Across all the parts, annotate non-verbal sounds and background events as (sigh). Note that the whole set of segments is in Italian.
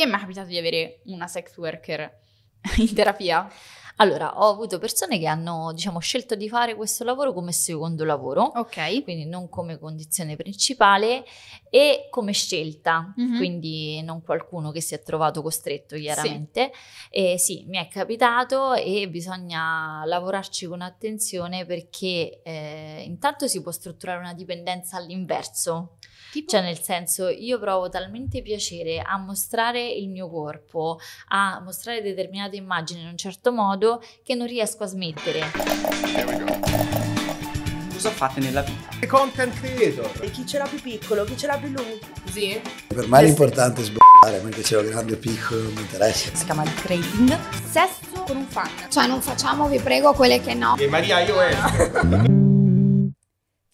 Ti è mai capitato di avere una sex worker (laughs) in terapia? Allora, ho avuto persone che hanno, diciamo, scelto di fare questo lavoro come secondo lavoro, ok, quindi non come condizione principale e come scelta, mm-hmm. quindi non qualcuno che si è trovato costretto chiaramente. Sì. E sì, mi è capitato e bisogna lavorarci con attenzione perché eh, intanto si può strutturare una dipendenza all'inverso, Tipo... Cioè, nel senso, io provo talmente piacere a mostrare il mio corpo, a mostrare determinate immagini in un certo modo, che non riesco a smettere. Cosa fate nella vita? E content creator. E chi ce l'ha più piccolo, chi ce l'ha più lungo. Sì. Per me l'importante è sbagliare, mentre ce l'ho grande o piccolo non mi interessa. Si chiama il trading. Sesso con un fan. Cioè, non facciamo, vi prego, quelle che no. E Maria, io è. (laughs)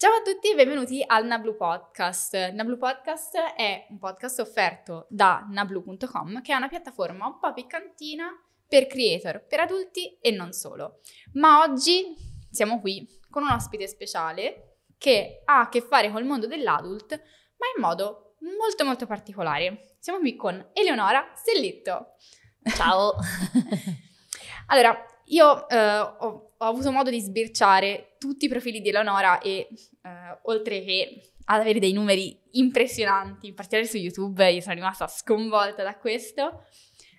Ciao a tutti e benvenuti al Nablu Podcast. Nablu Podcast è un podcast offerto da nablu.com, che è una piattaforma un po' piccantina per creator, per adulti e non solo. Ma oggi siamo qui con un ospite speciale che ha a che fare col mondo dell'adult, ma in modo molto molto particolare. Siamo qui con Eleonora Sellitto. Ciao! (laughs) allora, io eh, ho ho avuto modo di sbirciare tutti i profili di Eleonora e eh, oltre che ad avere dei numeri impressionanti, in particolare su YouTube, io sono rimasta sconvolta da questo,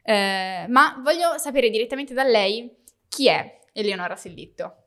eh, ma voglio sapere direttamente da lei chi è Eleonora Sellitto.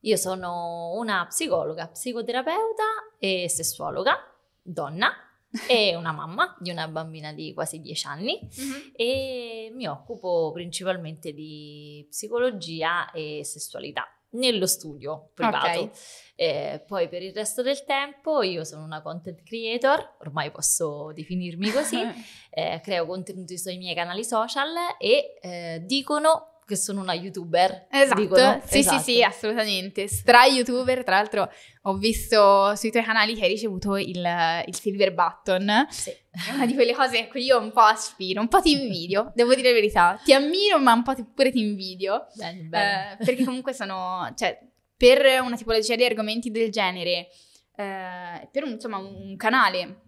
Io sono una psicologa, psicoterapeuta e sessuologa, donna, (laughs) e una mamma di una bambina di quasi dieci anni mm-hmm. e mi occupo principalmente di psicologia e sessualità nello studio privato. Okay. Eh, poi per il resto del tempo io sono una content creator, ormai posso definirmi così, (laughs) eh, creo contenuti sui miei canali social e eh, dicono che sono una youtuber. Esatto, dicono. sì esatto. sì sì, esatto. assolutamente. Stra youtuber, tra l'altro ho visto sui tuoi canali che hai ricevuto il, il silver button. Sì. È una di quelle cose a cui io un po' aspiro, un po' ti invidio, (laughs) devo dire la verità. Ti ammiro ma un po' ti, pure ti invidio. Bene, bene. Eh, perché comunque sono, cioè, per una tipologia di argomenti del genere, eh, per un, insomma un canale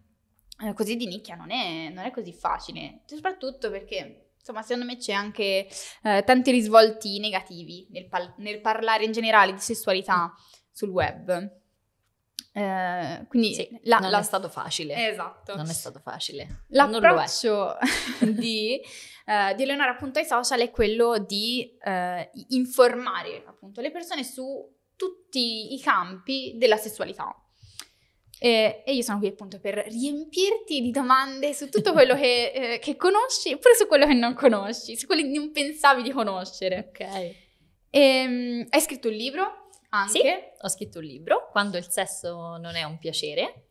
eh, così di nicchia non è, non è così facile. Soprattutto perché insomma, secondo me c'è anche eh, tanti risvolti negativi nel, pal- nel, parlare in generale di sessualità mm. sul web. Eh, quindi sì, la, non la... è stato facile. Esatto. Non è stato facile. L'approccio (laughs) di, eh, di Eleonora appunto ai social è quello di eh, informare appunto le persone su tutti i campi della sessualità. E, e, io sono qui appunto per riempirti di domande su tutto quello che, (laughs) eh, che conosci, oppure su quello che non conosci, su quello che non pensavi di conoscere. Ok. E, ehm, hai scritto un libro anche? Sì, ho scritto un libro, Quando il sesso non è un piacere,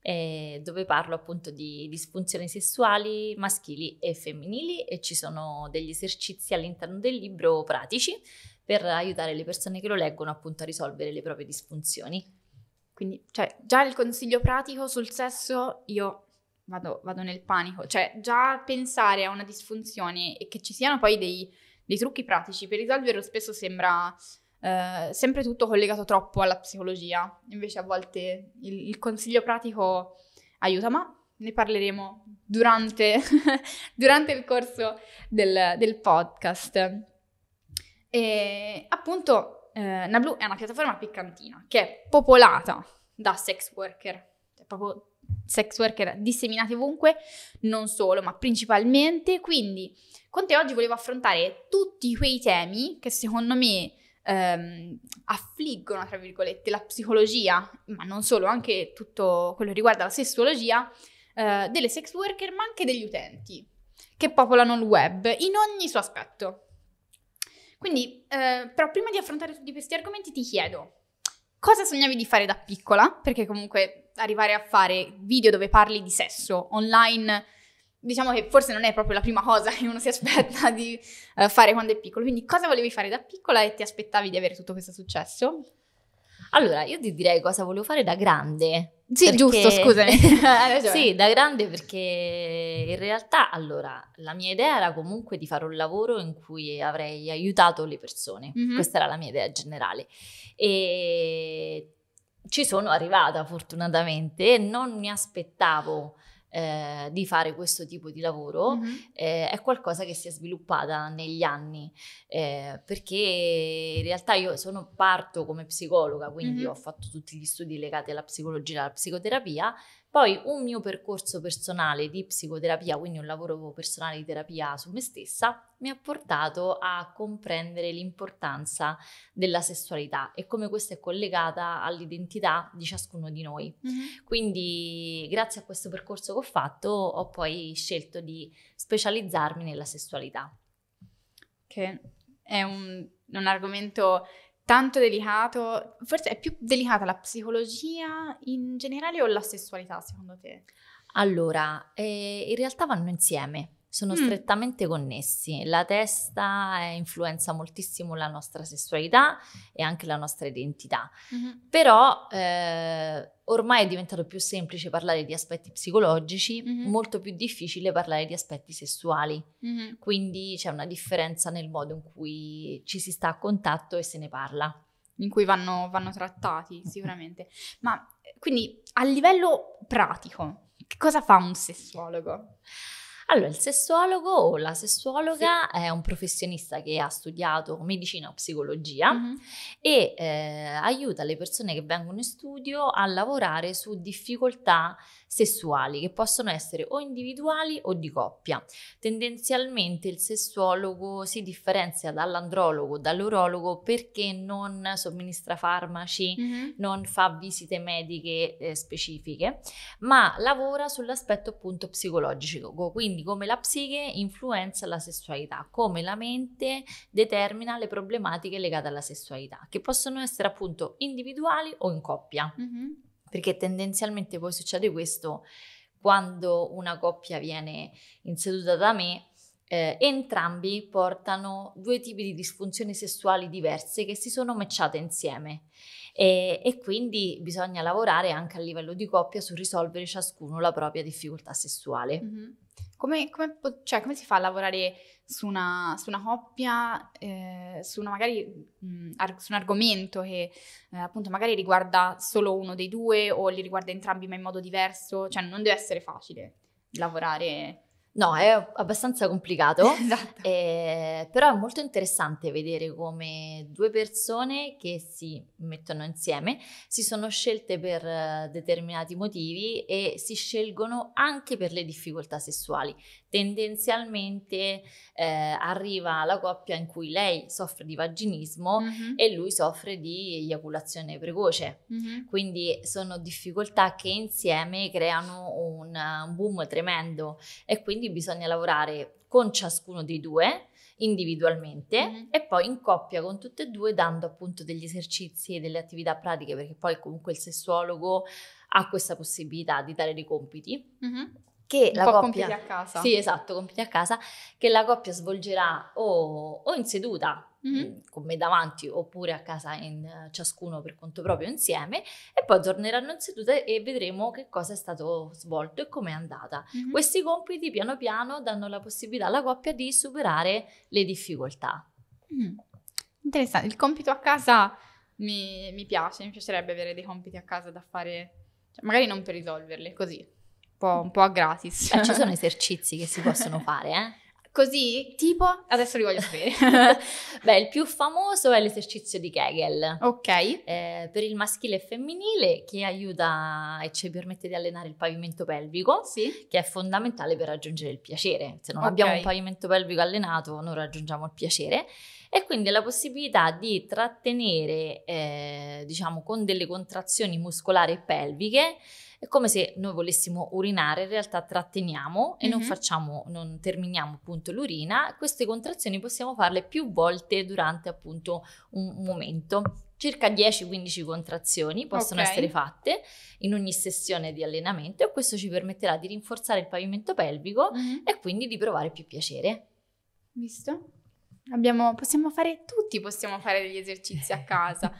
eh, dove parlo appunto di disfunzioni sessuali maschili e femminili e ci sono degli esercizi all'interno del libro pratici per aiutare le persone che lo leggono appunto a risolvere le proprie disfunzioni. Quindi, cioè, già il consiglio pratico sul sesso io vado, vado nel panico. Cioè, già pensare a una disfunzione e che ci siano poi dei, dei trucchi pratici per risolverlo spesso sembra eh, sempre tutto collegato troppo alla psicologia. Invece a volte il, il consiglio pratico aiuta, ma ne parleremo durante, (laughs) durante il corso del, del podcast. E appunto eh, Nablu è una piattaforma piccantina che è popolata da sex worker, cioè, proprio sex worker disseminati ovunque, non solo, ma principalmente. Quindi con te oggi volevo affrontare tutti quei temi che secondo me ehm, affliggono, tra virgolette, la psicologia, ma non solo, anche tutto quello che riguarda la sessuologia, eh, delle sex worker, ma anche degli utenti che popolano il web in ogni suo aspetto. Quindi, eh, però prima di affrontare tutti questi argomenti ti chiedo, cosa sognavi di fare da piccola? Perché comunque arrivare a fare video dove parli di sesso online, diciamo che forse non è proprio la prima cosa (laughs) che uno si aspetta di eh, fare quando è piccolo. Quindi cosa volevi fare da piccola e ti aspettavi di avere tutto questo successo? Allora, io ti direi cosa volevo fare da grande. Sì, perché... giusto, scusami. (laughs) sì, da grande perché in realtà, allora, la mia idea era comunque di fare un lavoro in cui avrei aiutato le persone. Mm-hmm. Questa era la mia idea generale. E ci sono arrivata fortunatamente e non mi aspettavo eh, di fare questo tipo di lavoro mm-hmm. eh, è qualcosa che si è sviluppata negli anni, eh, perché in realtà io sono parto come psicologa, quindi mm-hmm. ho fatto tutti gli studi legati alla psicologia e alla psicoterapia, poi un mio percorso personale di psicoterapia, quindi un lavoro personale di terapia su me stessa, mi ha portato a comprendere l'importanza della sessualità e come questa è collegata all'identità di ciascuno di noi. Mm-hmm. Quindi grazie a questo percorso che ho fatto ho poi scelto di specializzarmi nella sessualità. Che è un, un argomento tanto delicato, forse è più delicata la psicologia in generale o la sessualità secondo te? Allora, eh, in realtà vanno insieme sono mm. strettamente connessi. La testa influenza moltissimo la nostra sessualità e anche la nostra identità. Mm-hmm. Però eh, ormai è diventato più semplice parlare di aspetti psicologici, mm-hmm. molto più difficile parlare di aspetti sessuali. Mm-hmm. Quindi c'è una differenza nel modo in cui ci si sta a contatto e se ne parla in cui vanno, vanno, trattati (laughs) sicuramente. Ma eh, quindi a livello pratico, che cosa fa un sessuologo? Allora, il sessuologo o la sessuologa sì. è un professionista che ha studiato medicina o psicologia mm-hmm. e eh, aiuta le persone che vengono in studio a lavorare su difficoltà sessuali che possono essere o individuali o di coppia. Tendenzialmente il sessuologo si differenzia dall'andrologo, dall'urologo perché non somministra farmaci, mm-hmm. non fa visite mediche eh, specifiche, ma lavora sull'aspetto appunto psicologico, quindi quindi come la psiche influenza la sessualità, come la mente determina le problematiche legate alla sessualità, che possono essere appunto individuali o in coppia, mm-hmm. perché tendenzialmente poi succede questo quando una coppia viene inseduta da me. Eh, entrambi portano due tipi di disfunzioni sessuali diverse che si sono matchate insieme e, e, quindi bisogna lavorare anche a livello di coppia su risolvere ciascuno la propria difficoltà sessuale. Mm-hmm. Come, come, cioè, come si fa a lavorare su una, su una coppia, eh, su, una magari, mh, ar- su, un argomento che eh, appunto magari riguarda solo uno dei due o li riguarda entrambi ma in modo diverso? Cioè non deve essere facile lavorare No, è abbastanza complicato, (laughs) esatto. eh, però è molto interessante vedere come due persone che si mettono insieme si sono scelte per eh, determinati motivi e si scelgono anche per le difficoltà sessuali. Tendenzialmente eh, arriva la coppia in cui lei soffre di vaginismo mm-hmm. e lui soffre di eiaculazione precoce, mm-hmm. quindi sono difficoltà che insieme creano un, boom tremendo e quindi quindi bisogna lavorare con ciascuno dei due individualmente mm-hmm. e poi in coppia con tutte e due dando appunto degli esercizi e delle attività pratiche perché poi comunque il sessuologo ha questa possibilità di dare dei compiti mm-hmm che Un la coppia a casa. Sì, esatto, compiti a casa che la coppia svolgerà o, o in seduta mm-hmm. Mm, con me davanti oppure a casa in, eh, ciascuno per conto proprio insieme e poi torneranno in seduta e vedremo che cosa è stato svolto e com'è andata. Mm-hmm. Questi compiti piano piano danno la possibilità alla coppia di superare le difficoltà. Mm. Mm-hmm. Interessante, il compito a casa mi, mi piace, mi piacerebbe avere dei compiti a casa da fare, cioè, magari non per risolverli, così po', un po' a gratis. Eh, ci sono (laughs) esercizi che si possono fare, eh? Così, tipo, adesso li voglio sapere. (laughs) Beh, il più famoso è l'esercizio di Kegel. Ok. Eh, per il maschile e femminile che aiuta e ci permette di allenare il pavimento pelvico, sì. che è fondamentale per raggiungere il piacere. Se non okay. abbiamo un pavimento pelvico allenato non raggiungiamo il piacere. E quindi la possibilità di trattenere, eh, diciamo, con delle contrazioni muscolari e pelviche, è come se noi volessimo urinare, in realtà tratteniamo e mm-hmm. non mhm. facciamo, non terminiamo appunto l'urina. Queste contrazioni possiamo farle più volte durante appunto un momento. Circa 10-15 contrazioni possono okay. essere fatte in ogni sessione di allenamento e questo ci permetterà di rinforzare il pavimento pelvico mm-hmm. e quindi di provare più piacere. Visto? Abbiamo, possiamo fare, tutti possiamo fare degli esercizi a (laughs) casa.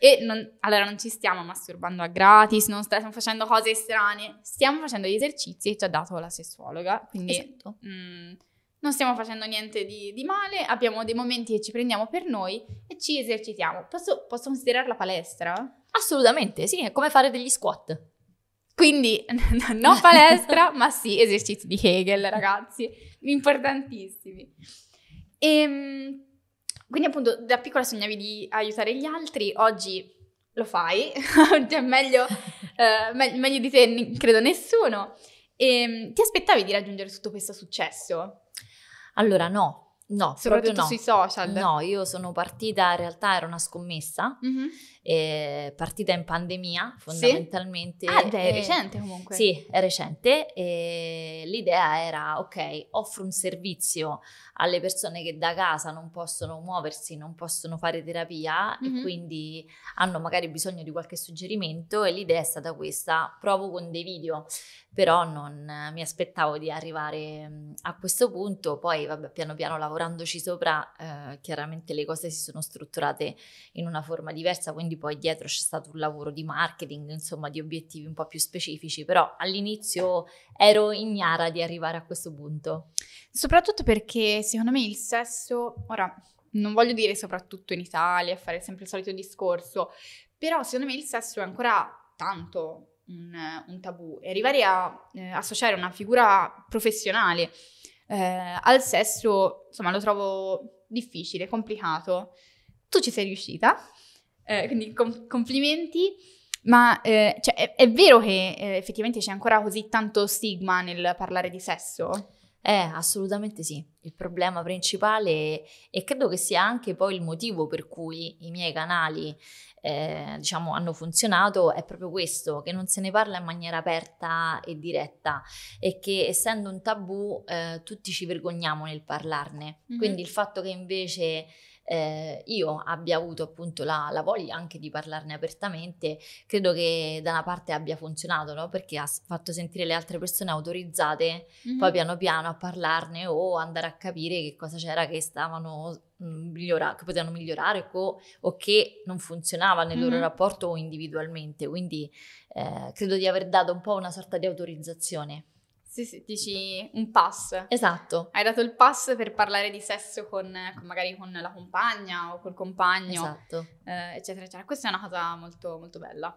E non, allora non ci stiamo masturbando a gratis, non stiamo facendo cose strane, stiamo facendo gli esercizi che ci ha dato la sessuologa. Quindi esatto. mh, mm, non stiamo facendo niente di, di, male, abbiamo dei momenti che ci prendiamo per noi e ci esercitiamo. Posso, posso la palestra? Assolutamente, sì, è come fare degli squat. Quindi (laughs) non palestra, ma sì, esercizi di Hegel, ragazzi, importantissimi. Ehm... Quindi appunto da piccola sognavi di aiutare gli altri, oggi lo fai, cioè (laughs) meglio, eh, me- meglio di te credo nessuno. E, ehm, ti aspettavi di raggiungere tutto questo successo? Allora no, No, soprattutto no. sui social. No, io sono partita, in realtà era una scommessa. Mm-hmm eh, partita in pandemia fondamentalmente. Sì? Ah, beh, è eh, recente comunque. Sì, è recente. E l'idea era, ok, offro un servizio alle persone che da casa non possono muoversi, non possono fare terapia mm-hmm. e mhm. quindi hanno magari bisogno di qualche suggerimento e l'idea è stata questa, provo con dei video, però non mi aspettavo di arrivare mm, a questo punto, poi vabbè, piano piano lavorandoci sopra eh, chiaramente le cose si sono strutturate in una forma diversa, quindi poi dietro c'è stato un lavoro di marketing, insomma di obiettivi un po' più specifici, però all'inizio ero ignara di arrivare a questo punto. Soprattutto perché secondo me il sesso, ora non voglio dire soprattutto in Italia, fare sempre il solito discorso, però secondo me il sesso è ancora tanto un, un tabù e arrivare a eh, associare una figura professionale eh, al sesso, insomma, lo trovo difficile, complicato. Tu ci sei riuscita, eh, quindi com- complimenti. Ma eh, cioè, è, è, vero che eh, effettivamente c'è ancora così tanto stigma nel parlare di sesso? Eh, assolutamente sì. Il problema principale e credo che sia anche poi il motivo per cui i miei canali eh, diciamo hanno funzionato è proprio questo, che non se ne parla in maniera aperta e diretta e che essendo un tabù eh, tutti ci vergogniamo nel parlarne. Mm-hmm. Quindi il fatto che invece eh, io abbia avuto appunto la, la, voglia anche di parlarne apertamente, credo che da una parte abbia funzionato, no? perché ha fatto sentire le altre persone autorizzate mm-hmm. poi piano piano a parlarne o andare a capire che cosa c'era che stavano mhmm, migliorando, che potevano migliorare o, o, che non funzionava nel loro mm-hmm. rapporto o individualmente. Quindi eh, credo di aver dato un po' una sorta di autorizzazione. Sì, sì, dici un pass. Esatto. Hai dato il pass per parlare di sesso con, con magari con la compagna o col compagno, esatto. eh, eccetera, eccetera. Questa è una cosa molto, molto bella.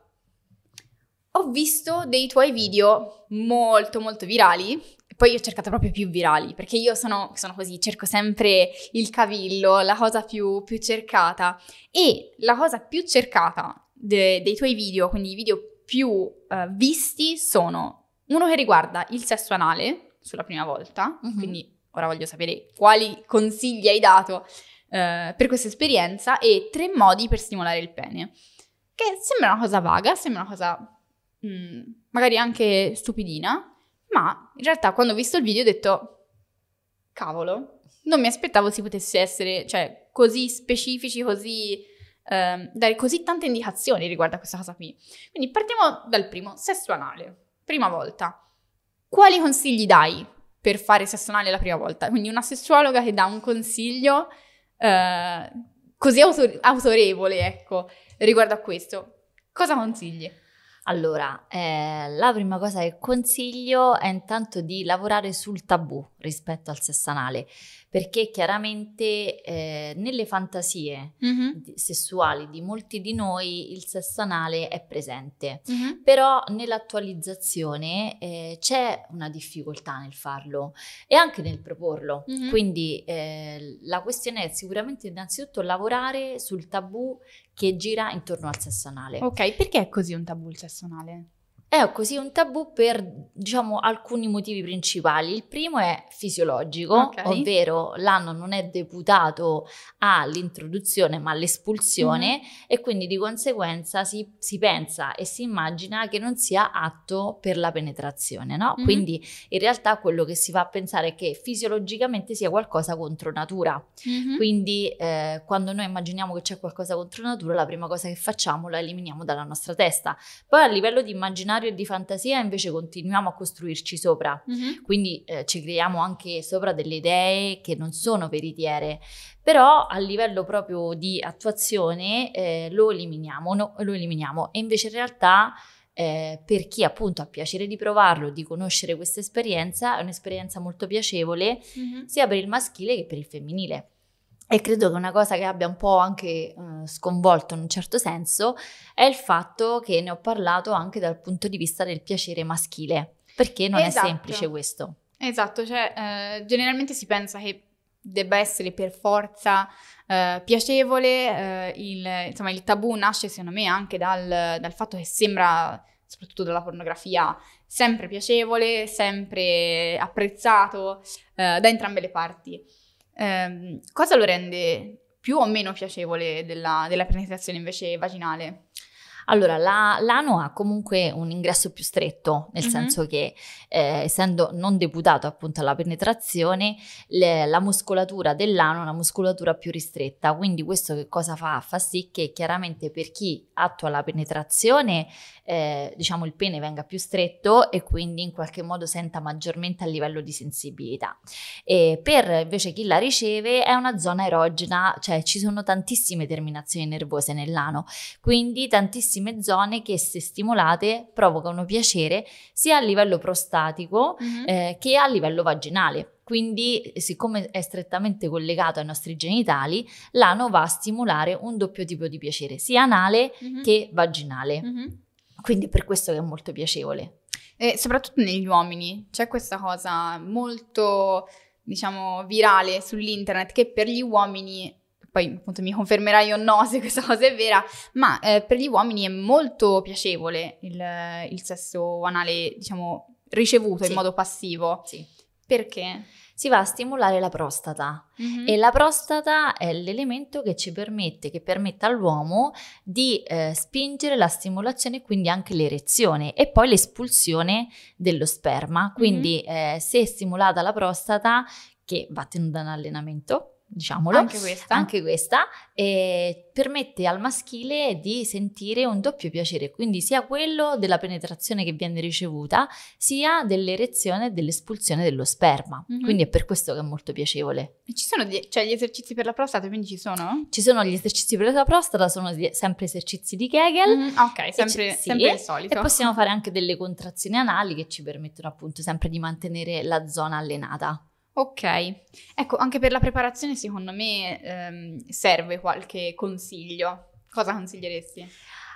Ho visto dei tuoi video molto, molto virali. Poi ho cercato proprio più virali, perché io sono, sono così, cerco sempre il cavillo, la cosa più, più cercata. E la cosa più cercata de, dei tuoi video, quindi i video più uh, visti, sono uno che riguarda il sesso anale sulla prima volta, mm-hmm. quindi ora voglio sapere quali consigli hai dato eh, per questa esperienza e tre modi per stimolare il pene, che sembra una cosa vaga, sembra una cosa mh, mm, magari anche stupidina, ma in realtà quando ho visto il video ho detto, cavolo, non mi aspettavo si potesse essere, cioè, così specifici, così... Eh, dare così tante indicazioni riguardo a questa cosa qui. Quindi partiamo dal primo, sesso anale. Prima volta. Quali consigli dai per fare sesso anale la prima volta? Quindi una sessuologa che dà un consiglio eh, così autor- autorevole, ecco, riguardo a questo. Cosa consigli? Allora, eh, la prima cosa che consiglio è intanto di lavorare sul tabù rispetto al sesso perché chiaramente eh, nelle fantasie mm-hmm. sessuali di molti di noi il sesso è presente, mm-hmm. però nell'attualizzazione eh, c'è una difficoltà nel farlo e anche nel proporlo. Mm-hmm. Quindi eh, la questione è sicuramente innanzitutto lavorare sul tabù che gira intorno al sesso anale. Ok, perché è così un tabù il sesso anale? È così un tabù per, diciamo, alcuni motivi principali. Il primo è fisiologico, okay. ovvero l'anno non è deputato all'introduzione ma all'espulsione mm-hmm. e quindi di conseguenza si, si, pensa e si immagina che non sia atto per la penetrazione, no? Mm-hmm. Quindi in realtà quello che si fa pensare è che fisiologicamente sia qualcosa contro natura. Mm-hmm. Quindi eh, quando noi immaginiamo che c'è qualcosa contro natura, la prima cosa che facciamo la eliminiamo dalla nostra testa. Poi a livello di immaginario scenario e di fantasia invece continuiamo a costruirci sopra, mm-hmm. quindi eh, ci creiamo anche sopra delle idee che non sono veritiere, però a livello proprio di attuazione eh, lo, eliminiamo, no, lo eliminiamo e invece in realtà... Eh, per chi appunto ha piacere di provarlo, di conoscere questa esperienza, è un'esperienza molto piacevole mm-hmm. sia per il maschile che per il femminile. E credo che una cosa che abbia un po' anche eh, sconvolto in un certo senso è il fatto che ne ho parlato anche dal punto di vista del piacere maschile, perché non esatto. è semplice questo. Esatto, cioè eh, generalmente si pensa che debba essere per forza eh, piacevole, eh, il, insomma il tabù nasce secondo me anche dal, dal fatto che sembra soprattutto dalla pornografia, sempre piacevole, sempre apprezzato eh, da entrambe le parti eh, cosa lo rende più o meno piacevole della, della penetrazione invece vaginale? Allora, la, l'ano ha comunque un ingresso più stretto, nel mm-hmm. senso che eh, essendo non deputato appunto alla penetrazione, le, la muscolatura dell'ano è una muscolatura più ristretta, quindi questo che cosa fa? Fa sì che chiaramente per chi attua la penetrazione eh, diciamo il pene venga più stretto e quindi in qualche modo senta maggiormente a livello di sensibilità. E per invece chi la riceve è una zona erogena, cioè ci sono tantissime terminazioni nervose nell'ano, quindi tantissime zone che se stimolate provocano piacere sia a livello prostatico mm-hmm. eh, che a livello vaginale. Quindi, siccome è strettamente collegato ai nostri genitali, l'ano va a stimolare un doppio tipo di piacere, sia anale mm-hmm. che vaginale. Mm-hmm. Quindi per questo che è molto piacevole. E soprattutto negli uomini c'è questa cosa molto, diciamo, virale sull'internet che per gli uomini poi appunto mi confermerai o no se questa cosa è vera, ma eh, per gli uomini è molto piacevole il, il sesso anale, diciamo, ricevuto sì. in modo passivo. Sì. Perché? si va a stimolare la prostata mm-hmm. e la prostata è l'elemento che ci permette, che permette all'uomo di eh, spingere la stimolazione e quindi anche l'erezione e poi l'espulsione dello sperma. Mm-hmm. Quindi mm-hmm. eh, se è stimolata la prostata, che va tenuta in allenamento, diciamolo. Anche questa. Anche questa eh, permette al maschile di sentire un doppio piacere, quindi sia quello della penetrazione che viene ricevuta, sia dell'erezione e dell'espulsione dello sperma. Mm-hmm. Quindi è per questo che è molto piacevole. E ci sono di- cioè, gli esercizi per la prostata, quindi ci sono? Ci sono gli esercizi per la prostata, sono di- sempre esercizi di Kegel. Mm-hmm. ok, sempre, c- sempre il solito. E possiamo fare anche delle contrazioni anali che ci permettono appunto sempre di mantenere la zona allenata. Ok, ecco, anche per la preparazione secondo me ehm, serve qualche consiglio. Cosa consiglieresti?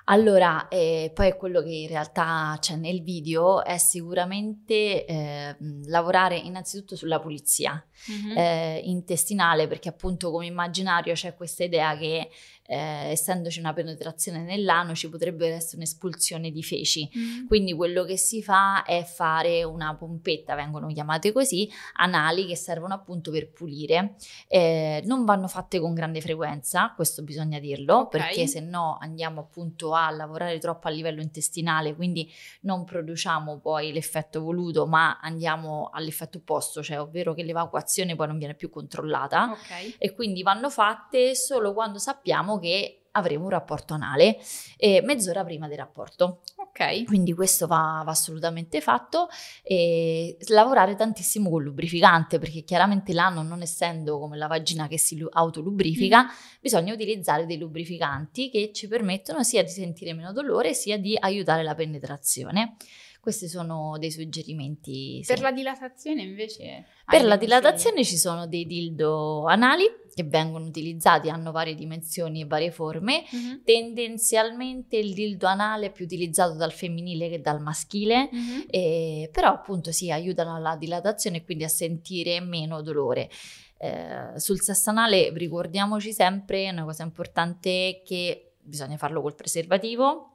Allora, eh, poi quello che in realtà c'è nel video è sicuramente eh, lavorare innanzitutto sulla pulizia mm-hmm. eh, intestinale, perché appunto come immaginario c'è questa idea che eh, essendoci una penetrazione nell'ano ci potrebbe essere un'espulsione di feci. Mm. Quindi quello che si fa è fare una pompetta, vengono chiamate così, anali che servono appunto per pulire. Eh, non vanno fatte con grande frequenza, questo bisogna dirlo, okay. perché se no andiamo appunto a lavorare troppo a livello intestinale, quindi non produciamo poi l'effetto voluto, ma andiamo all'effetto opposto, cioè ovvero che l'evacuazione poi non viene più controllata. Okay. E quindi vanno fatte solo quando sappiamo Diciamo che avremo un rapporto anale eh, mezz'ora prima del rapporto. Ok. Quindi questo va, va assolutamente fatto e lavorare tantissimo col lubrificante perché chiaramente l'anno non essendo come la vagina che si autolubrifica mm. bisogna utilizzare dei lubrificanti che ci permettono sia di sentire meno dolore sia di aiutare la penetrazione. Questi sono dei suggerimenti. Per la dilatazione invece? Per la dilatazione ci sono dei dildo anali che vengono utilizzati hanno varie dimensioni e varie forme. Mm-hmm. Tendenzialmente il dildo anale è più utilizzato dal femminile che dal maschile, mm-hmm. eh, però appunto si sì, aiutano alla dilatazione e quindi a sentire meno dolore. Eh, sul sesso anale ricordiamoci sempre una cosa importante che bisogna farlo col preservativo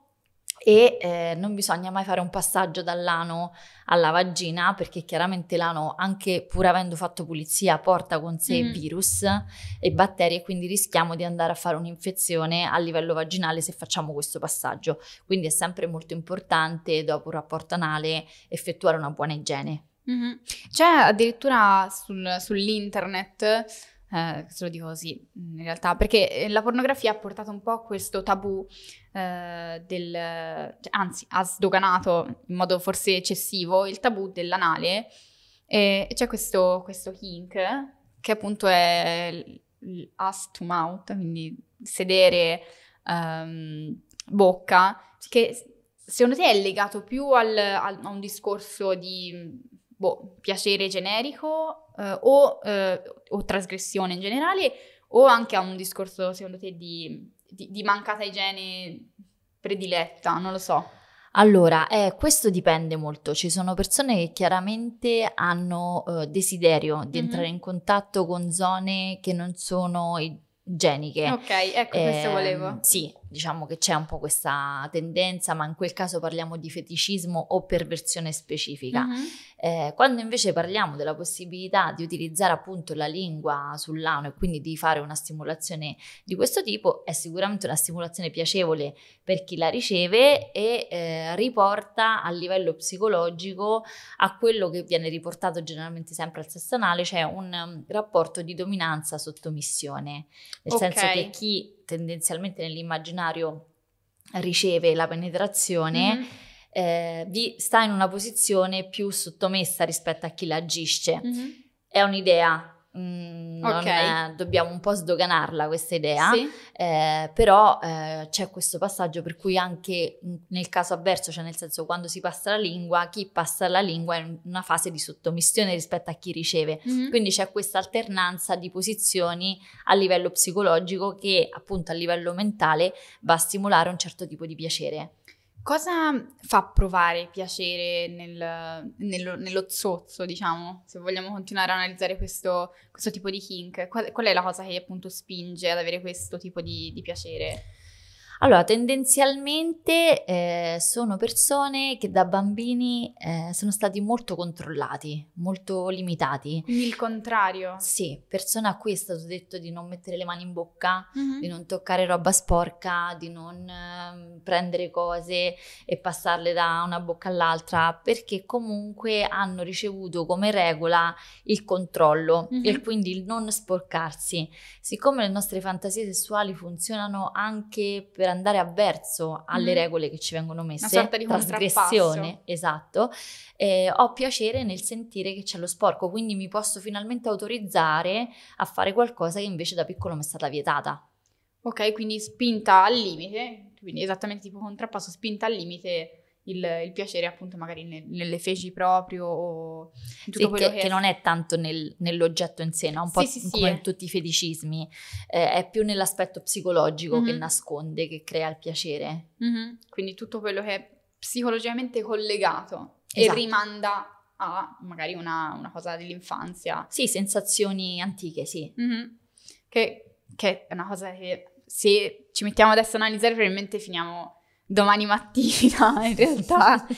e eh, non bisogna mai fare un passaggio dall'ano alla vagina perché chiaramente l'ano anche pur avendo fatto pulizia porta con sé mm. virus e batteri e quindi rischiamo di andare a fare un'infezione a livello vaginale se facciamo questo passaggio quindi è sempre molto importante dopo un rapporto anale effettuare una buona igiene mm-hmm. c'è addirittura sul, sull'internet eh, se lo dico così mm, in realtà, perché eh, la pornografia ha portato un po' questo tabù eh, del, cioè, anzi ha sdoganato in modo forse eccessivo il tabù dell'anale e c'è questo, questo kink che appunto è l'ass to mouth, quindi sedere um, bocca, che secondo te è legato più al, al, a un discorso di boh, piacere generico eh, o, eh, o, trasgressione in generale o anche a un discorso, secondo te, di, di, di mancata igiene prediletta, non lo so. Allora, eh, questo dipende molto. Ci sono persone che chiaramente hanno eh, desiderio di mm-hmm. entrare in contatto con zone che non sono igieniche. Ok, ecco, eh, questo ehm, volevo. Sì, diciamo che c'è un po' questa tendenza, ma in quel caso parliamo di feticismo o perversione specifica. Uh-huh. Eh, quando invece parliamo della possibilità di utilizzare appunto la lingua sull'ano e quindi di fare una stimolazione di questo tipo, è sicuramente una stimolazione piacevole per chi la riceve e eh, riporta a livello psicologico a quello che viene riportato generalmente sempre al sesso anale, cioè un um, rapporto di dominanza sottomissione, nel okay. senso che chi tendenzialmente nell'immaginario riceve la penetrazione, mm-hmm. eh, vi sta in una posizione più sottomessa rispetto a chi l'agisce. Mm-hmm. È un'idea Mm, okay. è, eh, dobbiamo un po' sdoganarla questa idea, sì. eh, però eh, c'è questo passaggio per cui anche mm, nel caso avverso, cioè nel senso quando si passa la lingua, chi passa la lingua è in una fase di sottomissione rispetto a chi riceve, mm-hmm. quindi c'è questa alternanza di posizioni a livello psicologico che appunto a livello mentale va a stimolare un certo tipo di piacere. Cosa fa provare piacere nel, nello, nello, zozzo, diciamo, se vogliamo continuare a analizzare questo, questo tipo di kink? Qual, qual, è la cosa che appunto spinge ad avere questo tipo di, di piacere? Allora, tendenzialmente eh, sono persone che da bambini eh, sono stati molto controllati, molto limitati. Quindi il contrario. Sì, persone a cui è stato detto di non mettere le mani in bocca, mm-hmm. di non toccare roba sporca, di non eh, prendere cose e passarle da una bocca all'altra, perché comunque hanno ricevuto come regola il controllo mm-hmm. e quindi il non sporcarsi. Siccome le nostre fantasie sessuali funzionano anche per andare avverso alle mm. regole che ci vengono messe, una sorta di trasgressione, esatto, eh, ho piacere nel sentire che c'è lo sporco, quindi mi posso finalmente autorizzare a fare qualcosa che invece da piccolo mi è stata vietata. Ok, quindi spinta al limite, quindi esattamente tipo contrappasso, spinta al limite il, il piacere appunto magari ne, nelle feci proprio o tutto sì, quello che, che, non è tanto nel, nell'oggetto in sé, no? un po' sì, sì, come in eh. tutti i feticismi, eh, è più nell'aspetto psicologico mm-hmm. che mhm. nasconde, che crea il piacere. Mm-hmm. Quindi tutto quello che è psicologicamente collegato esatto. e rimanda a magari una, una, cosa dell'infanzia. Sì, sensazioni antiche, sì. Mm-hmm. Che, che è una cosa che se ci mettiamo adesso a analizzare probabilmente finiamo domani mattina (laughs) in realtà. E,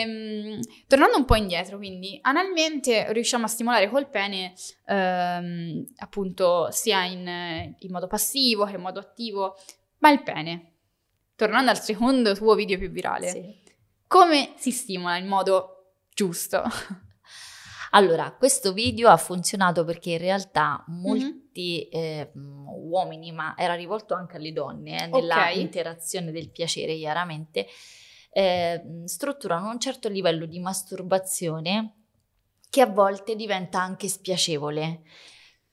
ehm, tornando un po' indietro, quindi analmente riusciamo a stimolare col pene ehm, appunto sia in, in, modo passivo che in modo attivo, ma il pene, tornando al secondo tuo video più virale, sì. come si stimola in modo giusto? Allora, questo video ha funzionato perché in realtà molti mm-hmm tutti eh, uomini, ma era rivolto anche alle donne, eh, nella okay. interazione del piacere chiaramente, eh, strutturano un certo livello di masturbazione che a volte diventa anche spiacevole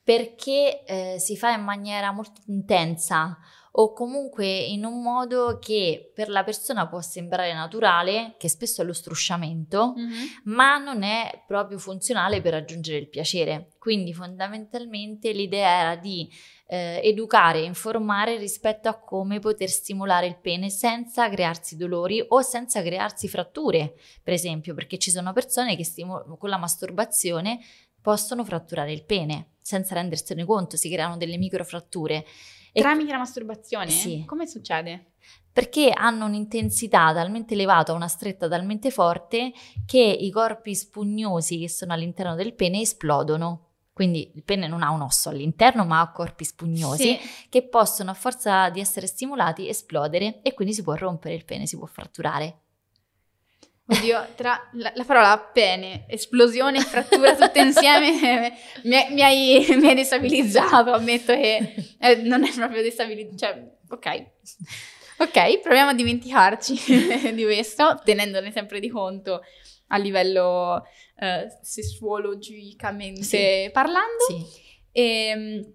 perché eh, si fa in maniera molto intensa, o comunque in un modo che per la persona può sembrare naturale, che spesso è lo strusciamento, mm-hmm. ma non è proprio funzionale per raggiungere il piacere. Quindi fondamentalmente l'idea era di eh, educare, informare rispetto a come poter stimolare il pene senza crearsi dolori o senza crearsi fratture, per esempio, perché ci sono persone che stimol- con la masturbazione possono fratturare il pene senza rendersene conto, si creano delle microfratture. E Tramite la masturbazione? Sì. Come succede? Perché hanno un'intensità talmente elevata, una stretta talmente forte, che i corpi spugnosi che sono all'interno del pene esplodono. Quindi il pene non ha un osso all'interno, ma ha corpi spugnosi sì. che possono, a forza di essere stimolati, esplodere e quindi si può rompere il pene, si può fratturare. Oddio, tra la, la parola pene, esplosione, frattura tutte insieme (laughs) mi, mi, hai, mi, hai, destabilizzato, ammetto che eh, non è proprio destabilizzato, cioè, ok. Ok, proviamo a dimenticarci (laughs) di questo, tenendone sempre di conto a livello eh, sessuologicamente sì. parlando. Sì. E, ehm,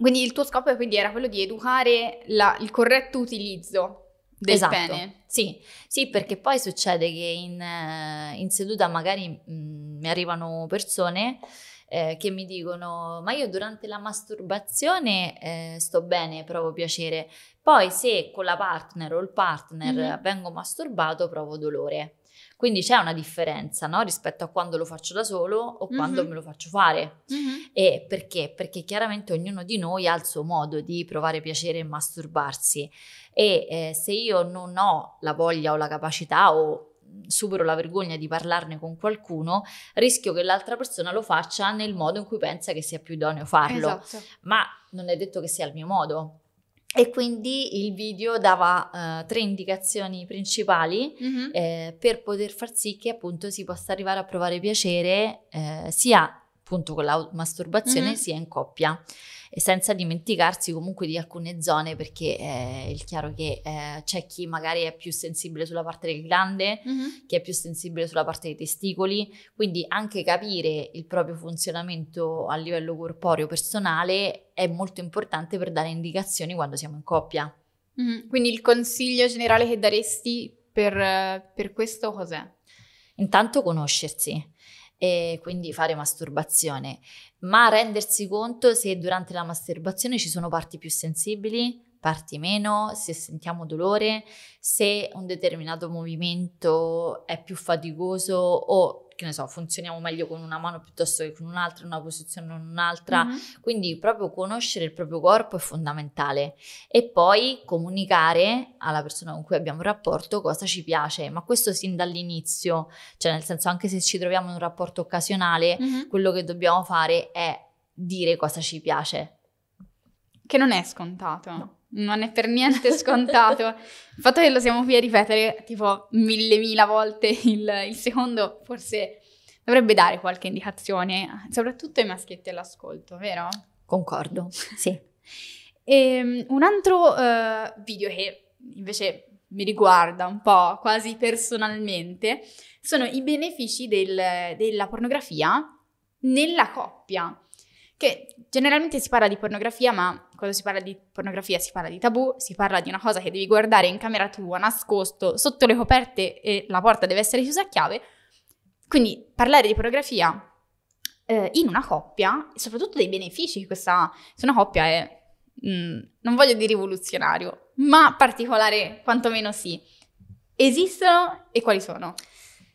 quindi il tuo scopo quindi, era quello di educare la, il corretto utilizzo del esatto. pene. Sì. sì, perché poi succede che in, eh, in seduta magari mh, mm, mi arrivano persone eh, che mi dicono ma io durante la masturbazione eh, sto bene, provo piacere, poi se con la partner o il partner mm-hmm. vengo masturbato provo dolore. Quindi c'è una differenza no? rispetto a quando lo faccio da solo o quando mm-hmm. me lo faccio fare. Mm-hmm. E perché? Perché chiaramente ognuno di noi ha il suo modo di provare piacere e masturbarsi. E eh, se io non ho la voglia o la capacità o mm, supero la vergogna di parlarne con qualcuno, rischio che l'altra persona lo faccia nel modo in cui pensa che sia più idoneo farlo. Esatto. Ma non è detto che sia il mio modo. E quindi il video dava uh, tre indicazioni principali mm-hmm. eh, per poter far sì che appunto si possa arrivare a provare piacere eh, sia appunto con la masturbazione mm-hmm. sia in coppia e senza dimenticarsi comunque di alcune zone perché eh, è chiaro che eh, c'è chi magari è più sensibile sulla parte del glande, mm-hmm. chi è più sensibile sulla parte dei testicoli, quindi anche capire il proprio funzionamento a livello corporeo personale è molto importante per dare indicazioni quando siamo in coppia. Mm-hmm. Quindi il consiglio generale che daresti per, per questo cos'è? Intanto conoscersi e quindi fare masturbazione ma rendersi conto se durante la masturbazione ci sono parti più sensibili, parti meno, se sentiamo dolore, se un determinato movimento è più faticoso o che ne so, funzioniamo meglio con una mano piuttosto che con un'altra, una posizione o un'altra. Mm-hmm. Quindi proprio conoscere il proprio corpo è fondamentale. E poi comunicare alla persona con cui abbiamo un rapporto cosa ci piace, ma questo sin dall'inizio, cioè nel senso anche se ci troviamo in un rapporto occasionale, mm-hmm. quello che dobbiamo fare è dire cosa ci piace. Che non è scontato. No non è per niente (laughs) scontato. il fatto che lo siamo qui a ripetere tipo mille mila volte il, il secondo forse dovrebbe dare qualche indicazione, soprattutto ai maschietti all'ascolto, vero? Concordo, sì. (laughs) E, ehm, un altro uh, video che invece mi riguarda un po' quasi personalmente sono i benefici del, della pornografia nella coppia, che generalmente si parla di pornografia ma quando si parla di pornografia si parla di tabù, si parla di una cosa che devi guardare in camera tua, nascosto, sotto le coperte e la porta deve essere chiusa a chiave. Quindi parlare di pornografia eh, in una coppia, e soprattutto dei benefici che questa, se una coppia è, mh, mm, non voglio dire rivoluzionario, ma particolare quantomeno sì. Esistono e quali sono?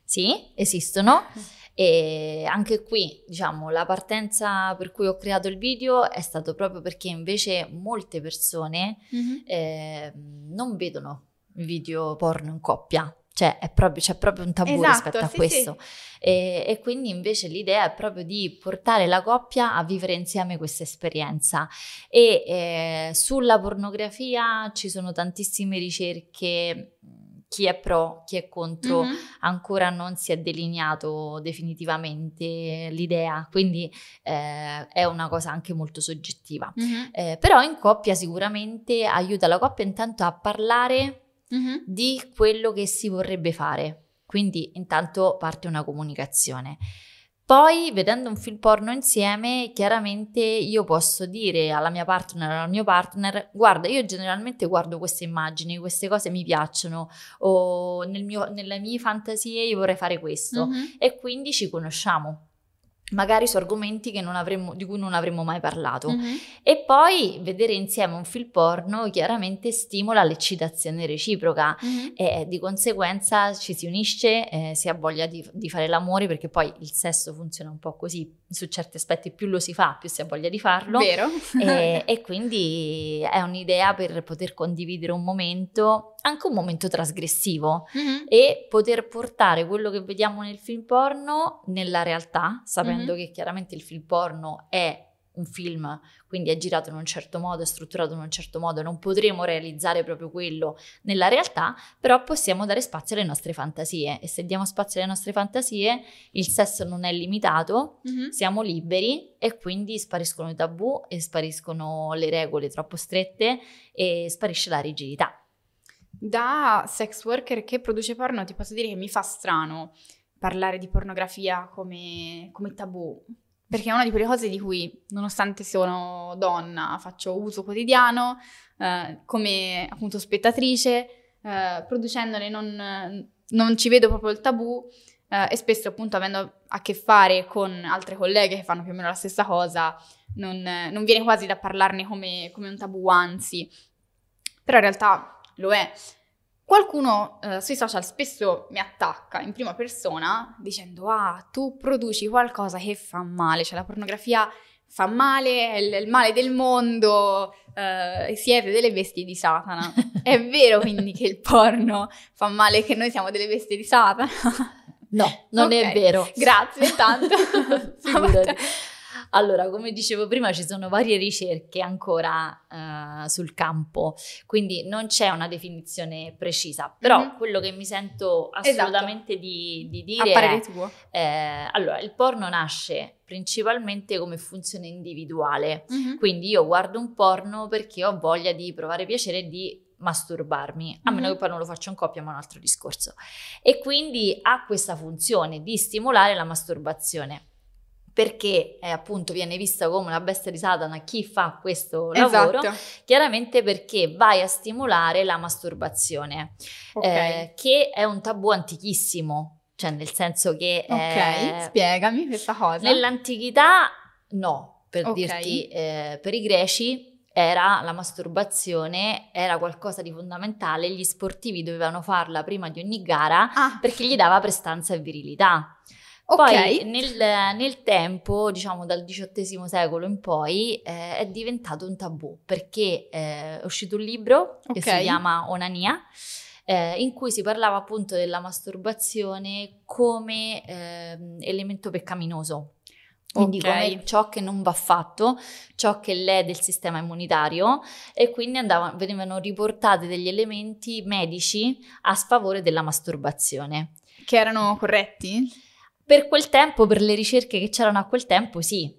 Sì, esistono. E anche qui, diciamo, la partenza per cui ho creato il video è stato proprio perché invece molte persone mm-hmm. eh, non vedono video porno in coppia. Cioè, proprio, c'è proprio un tabù esatto, rispetto a sì, questo. Sì. E, e, quindi invece l'idea è proprio di portare la coppia a vivere insieme questa esperienza. E eh, sulla pornografia ci sono tantissime ricerche chi è pro, chi è contro, mm-hmm. ancora non si è delineato definitivamente l'idea, quindi eh, è una cosa anche molto soggettiva. Mm-hmm. Eh, però in coppia sicuramente aiuta la coppia intanto a parlare mm-hmm. di quello che si vorrebbe fare, quindi intanto parte una comunicazione. Poi, vedendo un film porno insieme, chiaramente io posso dire alla mia partner, o al mio partner, guarda, io generalmente guardo queste immagini, queste cose mi piacciono, o nel mio, nelle mie fantasie io vorrei fare questo. Mm-hmm. E quindi ci conosciamo magari su argomenti avremmo, di cui non avremmo mai parlato. Mm-hmm. E poi vedere insieme un film porno chiaramente stimola l'eccitazione reciproca mm-hmm. e eh, di conseguenza ci si unisce, eh, si ha voglia di, di fare l'amore perché poi il sesso funziona un po' così su certi aspetti più lo si fa, più si ha voglia di farlo. Vero. e, (laughs) e, quindi è un'idea per poter condividere un momento, anche un momento trasgressivo, mm-hmm. e poter portare quello che vediamo nel film porno nella realtà, sapendo mm-hmm. che chiaramente il film porno è un film, quindi è girato in un certo modo, è strutturato in un certo modo, non potremo realizzare proprio quello nella realtà, però possiamo dare spazio alle nostre fantasie e se diamo spazio alle nostre fantasie il sesso non è limitato, mm-hmm. siamo liberi e quindi spariscono i tabù e spariscono le regole troppo strette e sparisce la rigidità. Da sex worker che produce porno ti posso dire che mi fa strano parlare di pornografia come, come tabù perché è una di quelle cose di cui, nonostante sono donna, faccio uso quotidiano, eh, come appunto spettatrice, eh, producendone non, non, ci vedo proprio il tabù eh, e spesso appunto avendo a che fare con altre colleghe che fanno più o meno la stessa cosa, non, non viene quasi da parlarne come, come un tabù, anzi, però in realtà lo è. Qualcuno eh, sui social spesso mi attacca in prima persona dicendo ah tu produci qualcosa che fa male, cioè la pornografia fa male, è il, il male del mondo, eh, siete delle bestie di Satana. (laughs) è vero quindi che il porno fa male, che noi siamo delle bestie di Satana? no, non okay. è vero. Grazie tanto. (laughs) (laughs) Allora, come dicevo prima, ci sono varie ricerche ancora uh, sul campo, quindi non c'è una definizione precisa, però mm-hmm. quello che mi sento esatto. assolutamente esatto. di, di, dire... A parere tuo. Eh, allora, il porno nasce principalmente come funzione individuale, mm-hmm. quindi io guardo un porno perché ho voglia di provare piacere e di masturbarmi, a meno mm-hmm. che poi non lo faccia in coppia, ma un altro discorso. E quindi ha questa funzione di stimolare la masturbazione perché eh, appunto viene vista come una bestia di Satana chi fa questo lavoro, esatto. chiaramente perché vai a stimolare la masturbazione, okay. eh, che è un tabù antichissimo, cioè nel senso che... Eh, ok, eh, spiegami questa cosa. Nell'antichità no, per okay. dirti, eh, per i greci era la masturbazione, era qualcosa di fondamentale, gli sportivi dovevano farla prima di ogni gara ah. perché gli dava prestanza e virilità. Okay. Poi nel, nel, tempo, diciamo dal XVIII secolo in poi, eh, è diventato un tabù perché eh, è uscito un libro okay. che si chiama Onania, eh, in cui si parlava appunto della masturbazione come ehm, elemento peccaminoso. Quindi okay. come ciò che non va fatto, ciò che l'è del sistema immunitario e quindi andavano, venivano riportati degli elementi medici a sfavore della masturbazione. Che erano corretti? Per quel tempo, per le ricerche che c'erano a quel tempo, sì.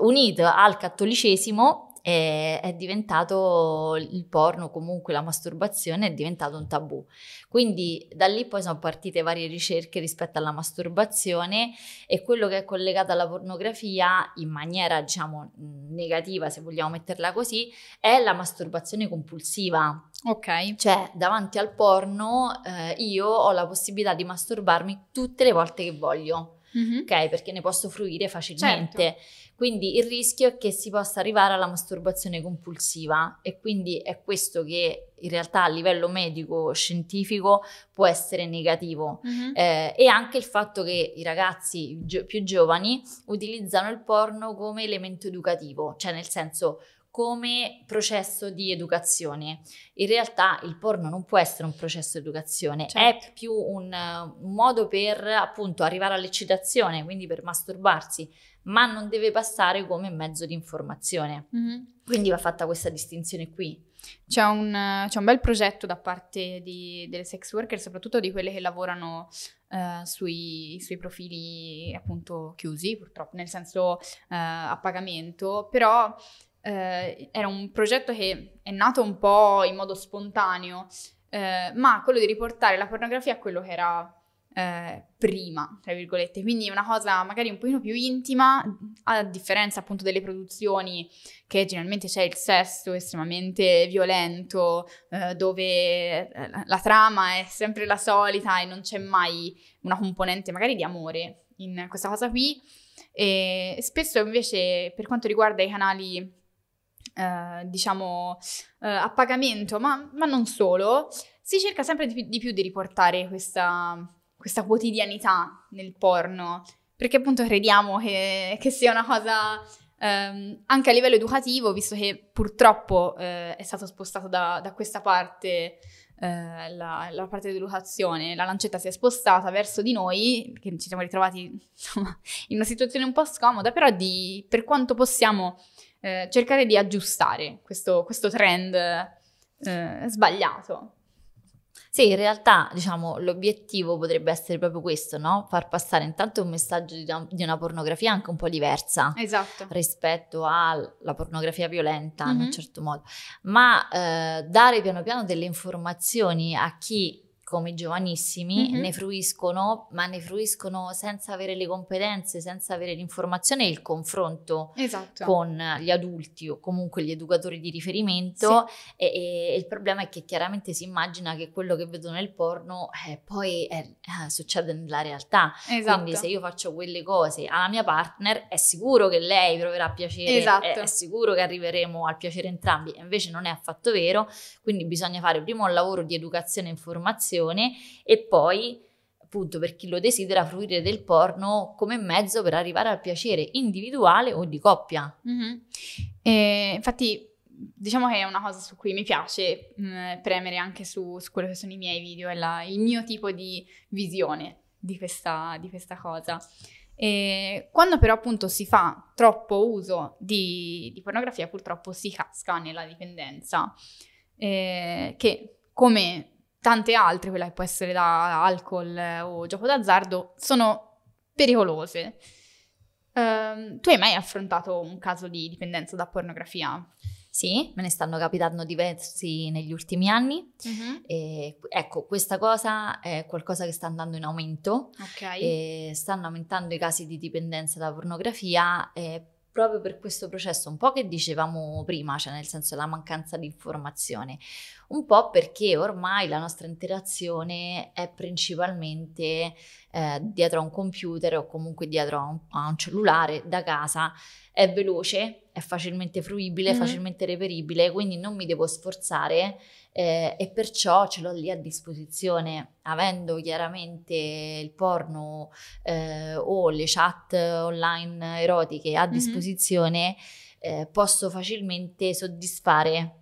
Unito al cattolicesimo, è diventato il porno, comunque la masturbazione è diventato un tabù. Quindi da lì poi sono partite varie ricerche rispetto alla masturbazione e quello che è collegato alla pornografia in maniera diciamo negativa, se vogliamo metterla così, è la masturbazione compulsiva. Ok. Cioè, davanti al porno eh, io ho la possibilità di masturbarmi tutte le volte che voglio. Mm-hmm. Ok, perché ne posso fruire facilmente. Certo. Quindi il rischio è che si possa arrivare alla masturbazione compulsiva e quindi è questo che in realtà a livello medico scientifico può essere negativo uh-huh. eh, e anche il fatto che i ragazzi gio- più giovani utilizzano il porno come elemento educativo, cioè nel senso come processo di educazione. In realtà il porno non può essere un processo di educazione, certo. è più un, un, modo per appunto arrivare all'eccitazione, quindi per masturbarsi, ma non deve passare come mezzo di informazione. Mm-hmm. Quindi va fatta questa distinzione qui. C'è un, c'è un, bel progetto da parte di, delle sex worker, soprattutto di quelle che lavorano eh, sui, sui, profili appunto chiusi, purtroppo, nel senso eh, a pagamento, però eh, era un progetto che è nato un po' in modo spontaneo, eh, ma quello di riportare la pornografia a quello che era eh, prima, tra virgolette, quindi una cosa magari un pochino più intima, a differenza appunto delle produzioni che generalmente c'è il sesso estremamente violento, eh, dove eh, la trama è sempre la solita e non c'è mai una componente magari di amore in questa cosa qui. E spesso invece per quanto riguarda i canali eh, diciamo, eh, a pagamento, ma, ma, non solo, si cerca sempre di, di più di riportare questa, questa, quotidianità nel porno, perché appunto crediamo che, che sia una cosa ehm, anche a livello educativo, visto che purtroppo eh, è stato spostato da, da questa parte eh, la, la, parte dell'educazione, la lancetta si è spostata verso di noi, che ci siamo ritrovati (laughs) insomma, in una situazione un po' scomoda, però di, per quanto possiamo eh, cercare di aggiustare questo, questo trend eh, sbagliato. Sì, in realtà diciamo, l'obiettivo potrebbe essere proprio questo, no? Far passare intanto un messaggio di una, di una pornografia anche un po' diversa esatto. rispetto alla pornografia violenta mm-hmm. in un mhm. certo modo, ma eh, dare piano piano delle informazioni a chi come i giovanissimi, mm-hmm. ne fruiscono, ma ne fruiscono senza avere le competenze, senza avere l'informazione e il confronto esatto. con gli adulti o comunque gli educatori di riferimento. Sì. E, e, il problema è che chiaramente si immagina che quello che vedo nel porno eh, poi è, eh, eh, succede nella realtà. Esatto. Quindi se io faccio quelle cose alla mia partner, è sicuro che lei proverà piacere, esatto. è, è sicuro che arriveremo al piacere entrambi. E Invece non è affatto vero, quindi bisogna fare prima un lavoro di educazione e informazione fruizione e poi appunto per chi lo desidera fruire del porno come mezzo per arrivare al piacere individuale o di coppia. Mm-hmm. Eh, infatti diciamo che è una cosa su cui mi piace mh, mm, premere anche su, su, quello che sono i miei video e il mio tipo di visione di questa, di questa cosa. E quando però appunto si fa troppo uso di, di pornografia purtroppo si casca nella dipendenza eh, che come tante altre, quella che può essere da alcol eh, o gioco d'azzardo, sono pericolose. Uh, tu hai mai affrontato un caso di dipendenza da pornografia? Sì, me ne stanno capitando diversi negli ultimi anni. Uh-huh. E, ecco, questa cosa è qualcosa che sta andando in aumento. Okay. stanno aumentando i casi di dipendenza da pornografia eh, proprio per questo processo, un po' che dicevamo prima, cioè nel senso della mancanza di informazione un po' perché ormai la nostra interazione è principalmente eh, dietro a un computer o comunque dietro a un, a un, cellulare da casa, è veloce, è facilmente fruibile, mm-hmm. facilmente reperibile, quindi non mi devo sforzare eh, e perciò ce l'ho lì a disposizione, avendo chiaramente il porno eh, o le chat online erotiche a mm-hmm. disposizione, mm-hmm. posso facilmente soddisfare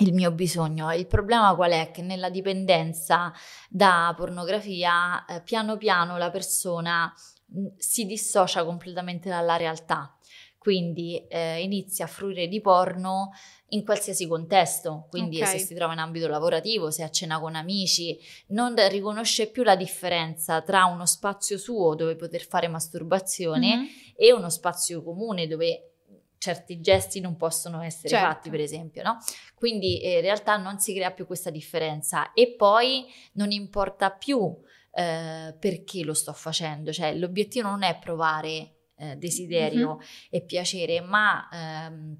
il mio bisogno. Il problema qual è? Che nella dipendenza da pornografia, eh, piano piano la persona mm, si dissocia completamente dalla realtà. Quindi eh, inizia a fruire di porno in qualsiasi contesto, quindi okay. se si trova in ambito lavorativo, se a cena con amici, non riconosce più la differenza tra uno spazio suo dove poter fare masturbazione mm-hmm. e uno spazio comune dove certi gesti non possono essere certo. fatti, per esempio, no? Quindi eh, in realtà non si crea più questa differenza e poi non importa più eh, perché lo sto facendo, cioè l'obiettivo non è provare eh, desiderio mm-hmm. e piacere, ma ehm,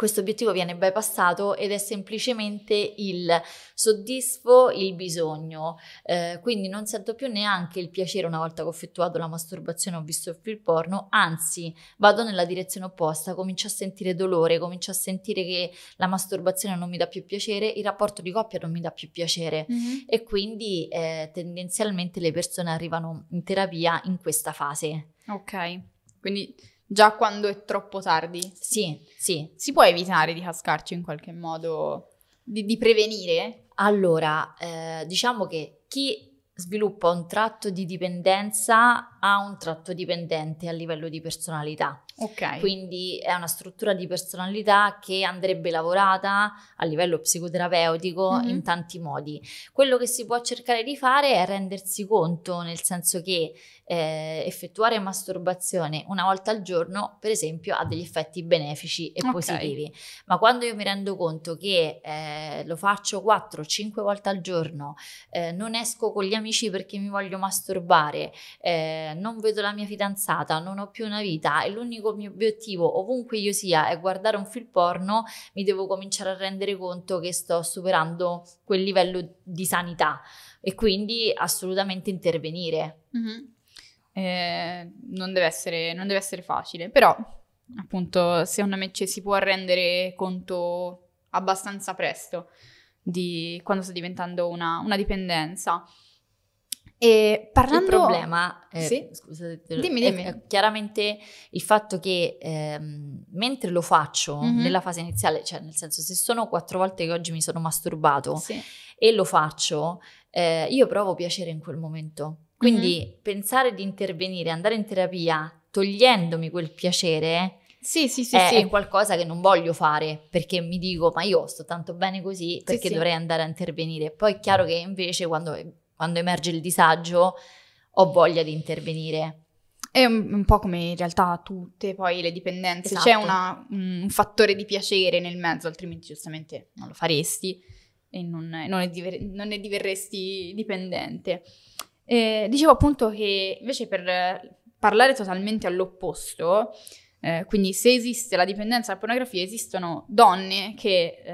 questo obiettivo viene bypassato ed è semplicemente il soddisfo il bisogno, eh, quindi non sento più neanche il piacere una volta che ho effettuato la masturbazione ho visto il porno, anzi vado nella direzione opposta, comincio a sentire dolore, comincio a sentire che la masturbazione non mi dà più piacere, il rapporto di coppia non mi dà più piacere mm-hmm. e quindi eh, tendenzialmente le persone arrivano in terapia in questa fase. Ok, quindi già quando è troppo tardi. Sì, sì. Si può evitare di cascarci in qualche modo, di, di prevenire? Allora, eh, diciamo che chi sviluppa un tratto di dipendenza ha un tratto dipendente a livello di personalità. Okay. Quindi è una struttura di personalità che andrebbe lavorata a livello psicoterapeutico mm-hmm. in tanti modi. Quello che si può cercare di fare è rendersi conto, nel senso che eh, effettuare masturbazione una volta al giorno, per esempio, ha degli effetti benefici e okay. positivi. Ma quando io mi rendo conto che eh, lo faccio 4-5 volte al giorno, eh, non esco con gli amici perché mi voglio masturbare, eh, non vedo la mia fidanzata, non ho più una vita e l'unico mio obiettivo, ovunque io sia, è guardare un film porno, mi devo cominciare a rendere conto che sto superando quel livello di sanità e quindi assolutamente intervenire. Mm-hmm. Eh, non, deve essere, non deve essere facile, però appunto secondo me ci si può rendere conto abbastanza presto di quando sta diventando una, una dipendenza. E parlando... Il problema, eh, sì? scusate, dimmi, dimmi. È, chiaramente il fatto che ehm, mentre lo faccio mm-hmm. nella fase iniziale, cioè nel senso se sono quattro volte che oggi mi sono masturbato sì. e lo faccio, eh, io provo piacere in quel momento. Quindi mm-hmm. pensare di intervenire, andare in terapia togliendomi quel piacere sì, sì, sì, è, sì. qualcosa che non voglio fare perché mi dico ma io sto tanto bene così perché sì, dovrei andare a intervenire. Poi è chiaro che invece quando quando emerge il disagio ho voglia di intervenire. È un, un po' come in realtà tutte poi le dipendenze, esatto. c'è una, un fattore di piacere nel mezzo, altrimenti giustamente non lo faresti e non, non, ne, diver- non ne, diverresti dipendente. Eh, dicevo appunto che invece per parlare totalmente all'opposto, eh, quindi se esiste la dipendenza alla pornografia, esistono donne che eh,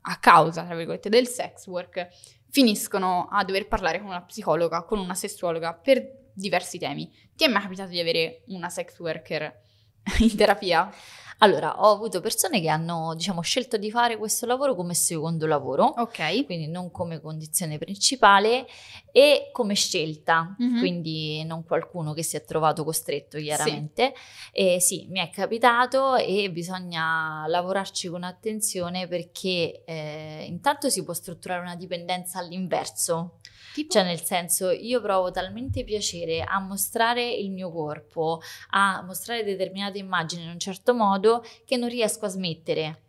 a causa, tra virgolette, del sex work finiscono a dover parlare con una psicologa, con una sessuologa per diversi temi. Ti è mai capitato di avere una sex worker in terapia? Allora, ho avuto persone che hanno, diciamo, scelto di fare questo lavoro come secondo lavoro, ok, quindi non come condizione principale e come scelta, mm-hmm. quindi non qualcuno che si è trovato costretto, chiaramente. Sì. E sì, mi è capitato e bisogna lavorarci con attenzione perché eh, intanto si può strutturare una dipendenza all'inverso. Tipo? Cioè nel senso io provo talmente piacere a mostrare il mio corpo, a mostrare determinate immagini in un certo modo che non riesco a smettere.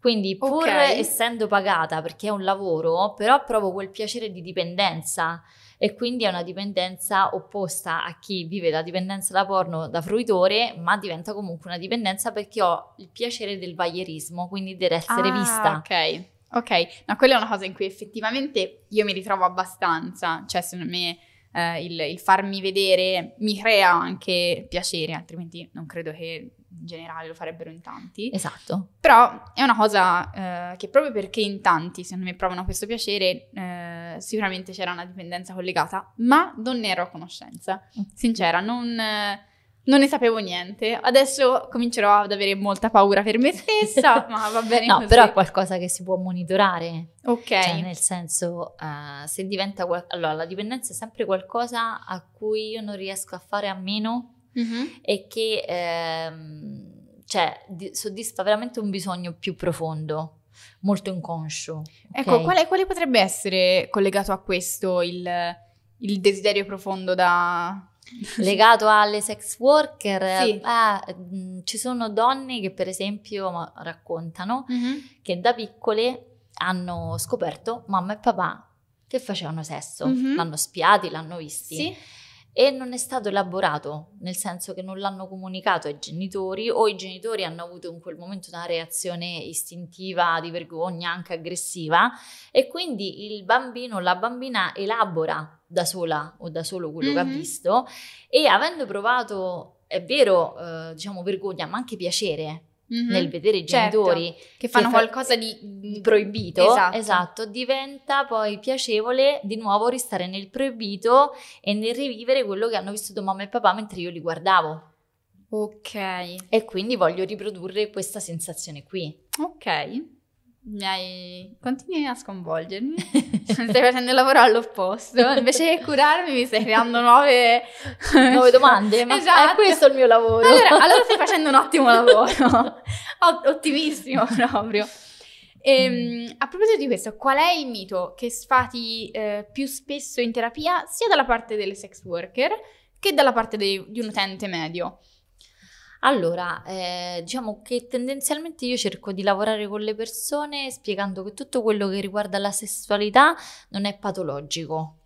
Quindi pur okay. essendo pagata perché è un lavoro, però provo quel piacere di dipendenza e quindi è una dipendenza opposta a chi vive la dipendenza da porno da fruitore, ma diventa comunque una dipendenza perché ho il piacere del vaierismo, quindi dell'essere ah, vista. Ok. Ok, no, quella è una cosa in cui effettivamente io mi ritrovo abbastanza, cioè secondo me eh, il, il, farmi vedere mi crea anche piacere, altrimenti non credo che in generale lo farebbero in tanti. Esatto. Però è una cosa eh, che proprio perché in tanti, secondo me, provano questo piacere, eh, sicuramente c'era una dipendenza collegata, ma non ne ero a conoscenza, sincera, non eh, non ne sapevo niente. Adesso comincerò ad avere molta paura per me stessa, (laughs) ma va bene no, così. però è qualcosa che si può monitorare. Ok. Cioè, nel senso, uh, se diventa... Qual- allora, la dipendenza è sempre qualcosa a cui io non riesco a fare a meno mm-hmm. e che ehm, cioè, di- soddisfa veramente un bisogno più profondo molto inconscio. Ecco, quale, quale, potrebbe essere collegato a questo il, il desiderio profondo da, (laughs) legato alle sex worker, sì. eh, ci sono donne che per esempio raccontano mm-hmm. che da piccole hanno scoperto mamma e papà che facevano sesso, mm-hmm. l'hanno spiati, l'hanno visti. Sì. E non è stato elaborato, nel senso che non l'hanno comunicato ai genitori o i genitori hanno avuto in quel momento una reazione istintiva, di vergogna, anche aggressiva e quindi il bambino, la bambina elabora da sola o da solo quello mm-hmm. che ha mhm. visto e avendo provato, è vero, eh, diciamo vergogna, ma anche piacere Mm-hmm. nel vedere i certo, genitori certo, che fanno che fa... qualcosa di... proibito, esatto. esatto. diventa poi piacevole di nuovo restare nel proibito e nel rivivere quello che hanno vissuto mamma e papà mentre io li guardavo. Ok. E quindi voglio riprodurre questa sensazione qui. Ok mi hai... continui a sconvolgermi, (laughs) stai facendo il lavoro all'opposto, invece che curarmi mi stai creando nuove... nuove domande, ma esatto. è questo il mio lavoro. Allora, allora stai facendo un ottimo lavoro, ottimissimo (laughs) proprio. E, ehm, a proposito di questo, qual è il mito che sfati eh, più spesso in terapia sia dalla parte delle sex worker che dalla parte dei, di un utente medio? Allora, eh, diciamo che tendenzialmente io cerco di lavorare con le persone spiegando che tutto quello che riguarda la sessualità non è patologico,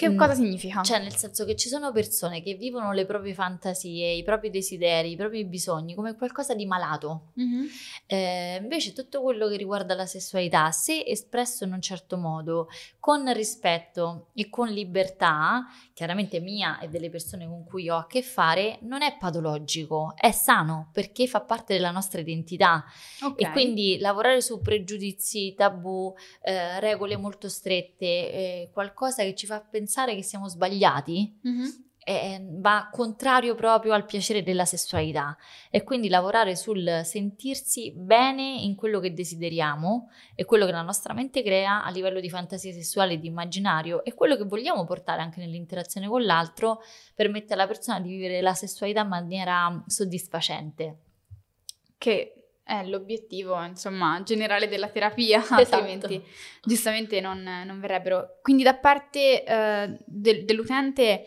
che mm. cosa significa? Cioè, nel senso che ci sono persone che vivono le proprie fantasie, i propri desideri, i propri bisogni come qualcosa di malato. Mm-hmm. Eh, invece, tutto quello che riguarda la sessualità, se espresso in un certo modo, con rispetto e con libertà, chiaramente mia e delle persone con cui ho a che fare, non è patologico, è sano perché fa parte della nostra identità. Okay. E quindi lavorare su pregiudizi, tabù, eh, regole molto strette, eh, qualcosa che ci fa pensare pensare che siamo sbagliati mm-hmm. eh, va contrario proprio al piacere della sessualità e quindi lavorare sul sentirsi bene in quello che desideriamo e quello che la nostra mente crea a livello di fantasia sessuale e di immaginario e quello che vogliamo portare anche nell'interazione con l'altro permette alla persona di vivere la sessualità in maniera mm, soddisfacente che è l'obiettivo, insomma, generale della terapia, esatto. altrimenti giustamente non, non, verrebbero. Quindi da parte eh, de- dell'utente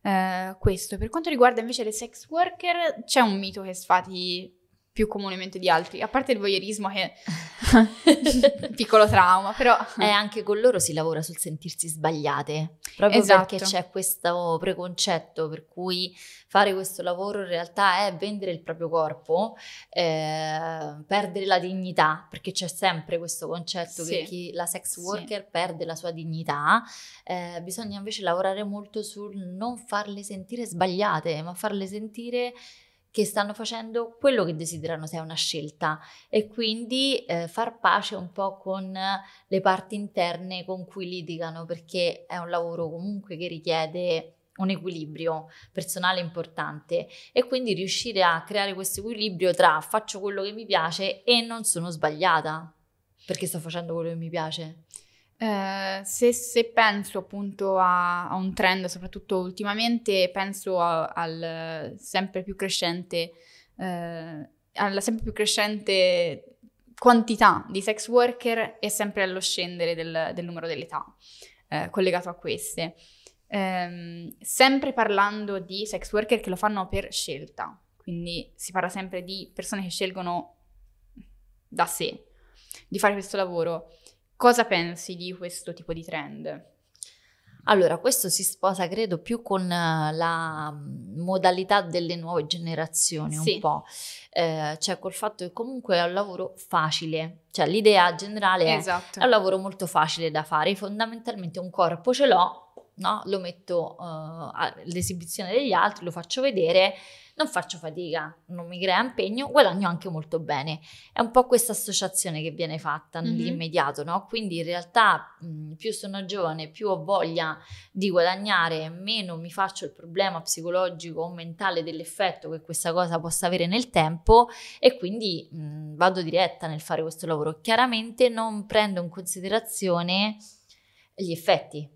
eh, questo. Per quanto riguarda invece le sex worker, c'è un mito che sfati più comunemente di altri, a parte il voyeurismo che è (laughs) (laughs) piccolo trauma, però... Eh, anche con loro si lavora sul sentirsi sbagliate, proprio esatto. perché c'è questo preconcetto per cui fare questo lavoro in realtà è vendere il proprio corpo, eh, perdere la dignità, perché c'è sempre questo concetto sì. che chi, la sex worker sì. perde la sua dignità, eh, bisogna invece lavorare molto sul non farle sentire sbagliate, ma farle sentire che stanno facendo quello che desiderano se è una scelta e quindi eh, far pace un po' con le parti interne con cui litigano perché è un lavoro comunque che richiede un equilibrio personale importante e quindi riuscire a creare questo equilibrio tra faccio quello che mi piace e non sono sbagliata perché sto facendo quello che mi piace. Eh, se, se, penso appunto a, a, un trend, soprattutto ultimamente, penso a, al sempre più crescente, eh, alla sempre più crescente quantità di sex worker e sempre allo scendere del, del numero dell'età eh, collegato a queste. Ehm, sempre parlando di sex worker che lo fanno per scelta, quindi si parla sempre di persone che scelgono da sé di fare questo lavoro. Cosa pensi di questo tipo di trend? Allora, questo si sposa credo più con eh, la mm, modalità delle nuove generazioni sì. un po', eh, cioè col fatto che comunque è un lavoro facile, cioè l'idea generale esatto. è, è un lavoro molto facile da fare, fondamentalmente un corpo ce l'ho, no? lo metto uh, all'esibizione degli altri, lo faccio vedere non faccio fatica, non mi crea impegno, guadagno anche molto bene. È un po' questa associazione che viene fatta mm-hmm. nell'immediato, no? Quindi in realtà mh, più sono giovane, più ho voglia di guadagnare, meno mi faccio il problema psicologico o mentale dell'effetto che questa cosa possa avere nel tempo e quindi mh, vado diretta nel fare questo lavoro. Chiaramente non prendo in considerazione gli effetti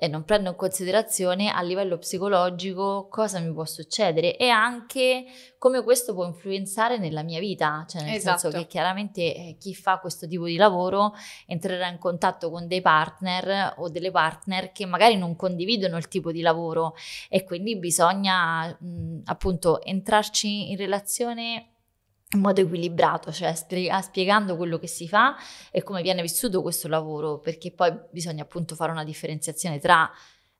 e non prendo in considerazione a livello psicologico cosa mi può succedere e anche come questo può influenzare nella mia vita, cioè nel esatto. senso che chiaramente eh, chi fa questo tipo di lavoro entrerà in contatto con dei partner o delle partner che magari non condividono il tipo di lavoro e quindi bisogna mh, appunto entrarci in relazione in modo equilibrato, cioè ah, spiegando quello che si fa e come viene vissuto questo lavoro, perché poi bisogna appunto fare una differenziazione tra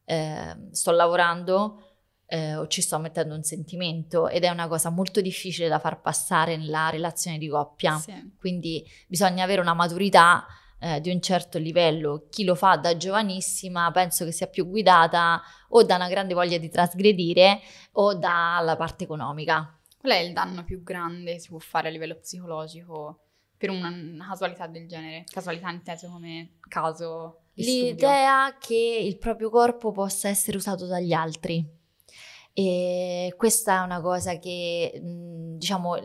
eh, sto lavorando eh, o ci sto mettendo un sentimento ed è una cosa molto difficile da far passare nella relazione di coppia, sì. quindi bisogna avere una maturità eh, di un certo livello. Chi lo fa da giovanissima penso che sia più guidata o da una grande voglia di trasgredire o dalla parte economica Qual è il danno più grande che si può fare a livello psicologico per una, casualità del genere? Casualità inteso come caso di L'idea studio. che il proprio corpo possa essere usato dagli altri. E questa è una cosa che, mm, diciamo,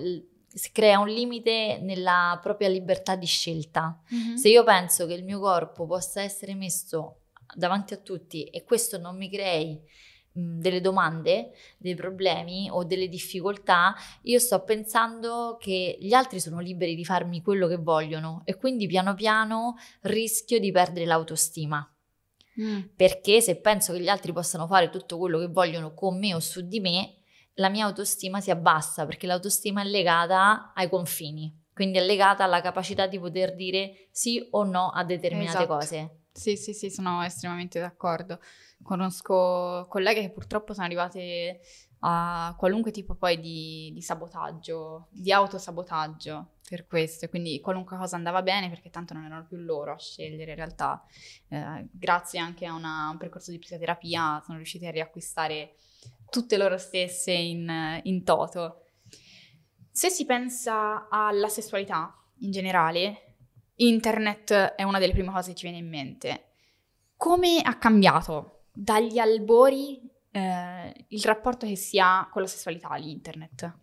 si crea un limite nella propria libertà di scelta. Mm-hmm. Se io penso che il mio corpo possa essere messo davanti a tutti e questo non mi crei delle domande, dei problemi o delle difficoltà, io sto pensando che gli altri sono liberi di farmi quello che vogliono e quindi piano piano rischio di perdere l'autostima. Mm. Perché se penso che gli altri possano fare tutto quello che vogliono con me o su di me, la mia autostima si abbassa perché l'autostima è legata ai confini, quindi è legata alla capacità di poter dire sì o no a determinate esatto. cose. Sì, sì, sì, sono estremamente d'accordo. Conosco colleghe che purtroppo sono arrivate a qualunque tipo poi di, di sabotaggio, di autosabotaggio per questo, quindi qualunque cosa andava bene perché tanto non erano più loro a scegliere in realtà. Eh, grazie anche a una, un percorso di psicoterapia sono riuscite a riacquistare tutte loro stesse in, in toto. Se si pensa alla sessualità in generale, internet è una delle prime cose che ci viene in mente. Come ha cambiato dagli albori eh, il rapporto che si ha con la sessualità l'internet?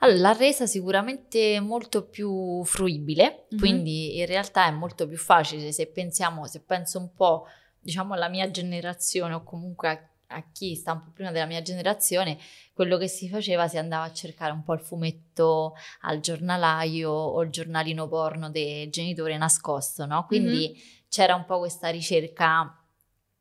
Allora, l'ha resa sicuramente molto più fruibile, mm-hmm. quindi in realtà è molto più facile se pensiamo, se penso un po' diciamo alla mia generazione o comunque a a chi sta un po' prima della mia generazione, quello che si faceva si andava a cercare un po' il fumetto al giornalaio o il giornalino porno del genitore nascosto, no? Quindi mm-hmm. c'era un po' questa ricerca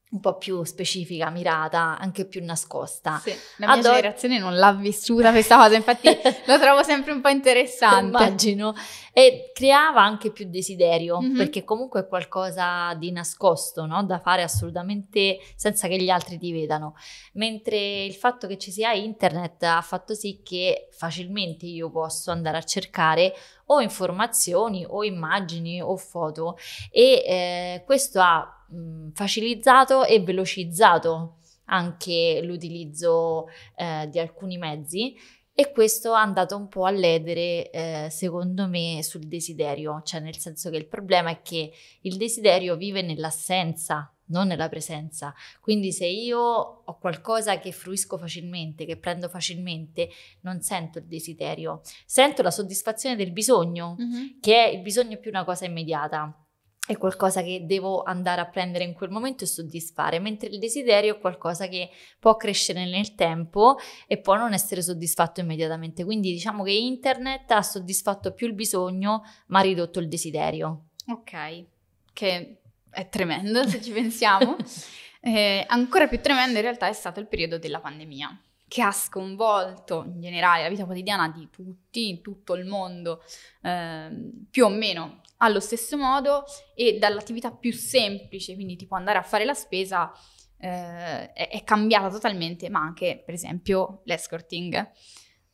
un po' più specifica, mirata, anche più nascosta. Sì, la mia Ador- generazione non l'ha vissuta questa cosa, infatti (laughs) lo trovo sempre un po' interessante. Immagino. E creava anche più desiderio, mm-hmm. perché comunque è qualcosa di nascosto, no? da fare assolutamente senza che gli altri ti vedano. Mentre il fatto che ci sia internet ha fatto sì che facilmente io posso andare a cercare o informazioni o immagini o foto e eh, questo ha mh, mm, facilitato e velocizzato anche l'utilizzo eh, di alcuni mezzi e questo è andato un po' a ledere, eh, secondo me, sul desiderio, cioè nel senso che il problema è che il desiderio vive nell'assenza, non nella presenza. Quindi se io ho qualcosa che fruisco facilmente, che prendo facilmente, non sento il desiderio, sento la soddisfazione del bisogno, mm-hmm. che è il bisogno più una cosa immediata è qualcosa che devo andare a prendere in quel momento e soddisfare, mentre il desiderio è qualcosa che può crescere nel tempo e può non essere soddisfatto immediatamente. Quindi diciamo che internet ha soddisfatto più il bisogno, ma ha ridotto il desiderio. Ok, che è tremendo se ci pensiamo. (laughs) eh, ancora più tremendo in realtà è stato il periodo della pandemia che ha sconvolto in generale la vita quotidiana di tutti, in tutto il mondo, eh, più o meno allo stesso modo e dall'attività più semplice, quindi tipo andare a fare la spesa, eh, è, è cambiata totalmente, ma anche per esempio l'escorting.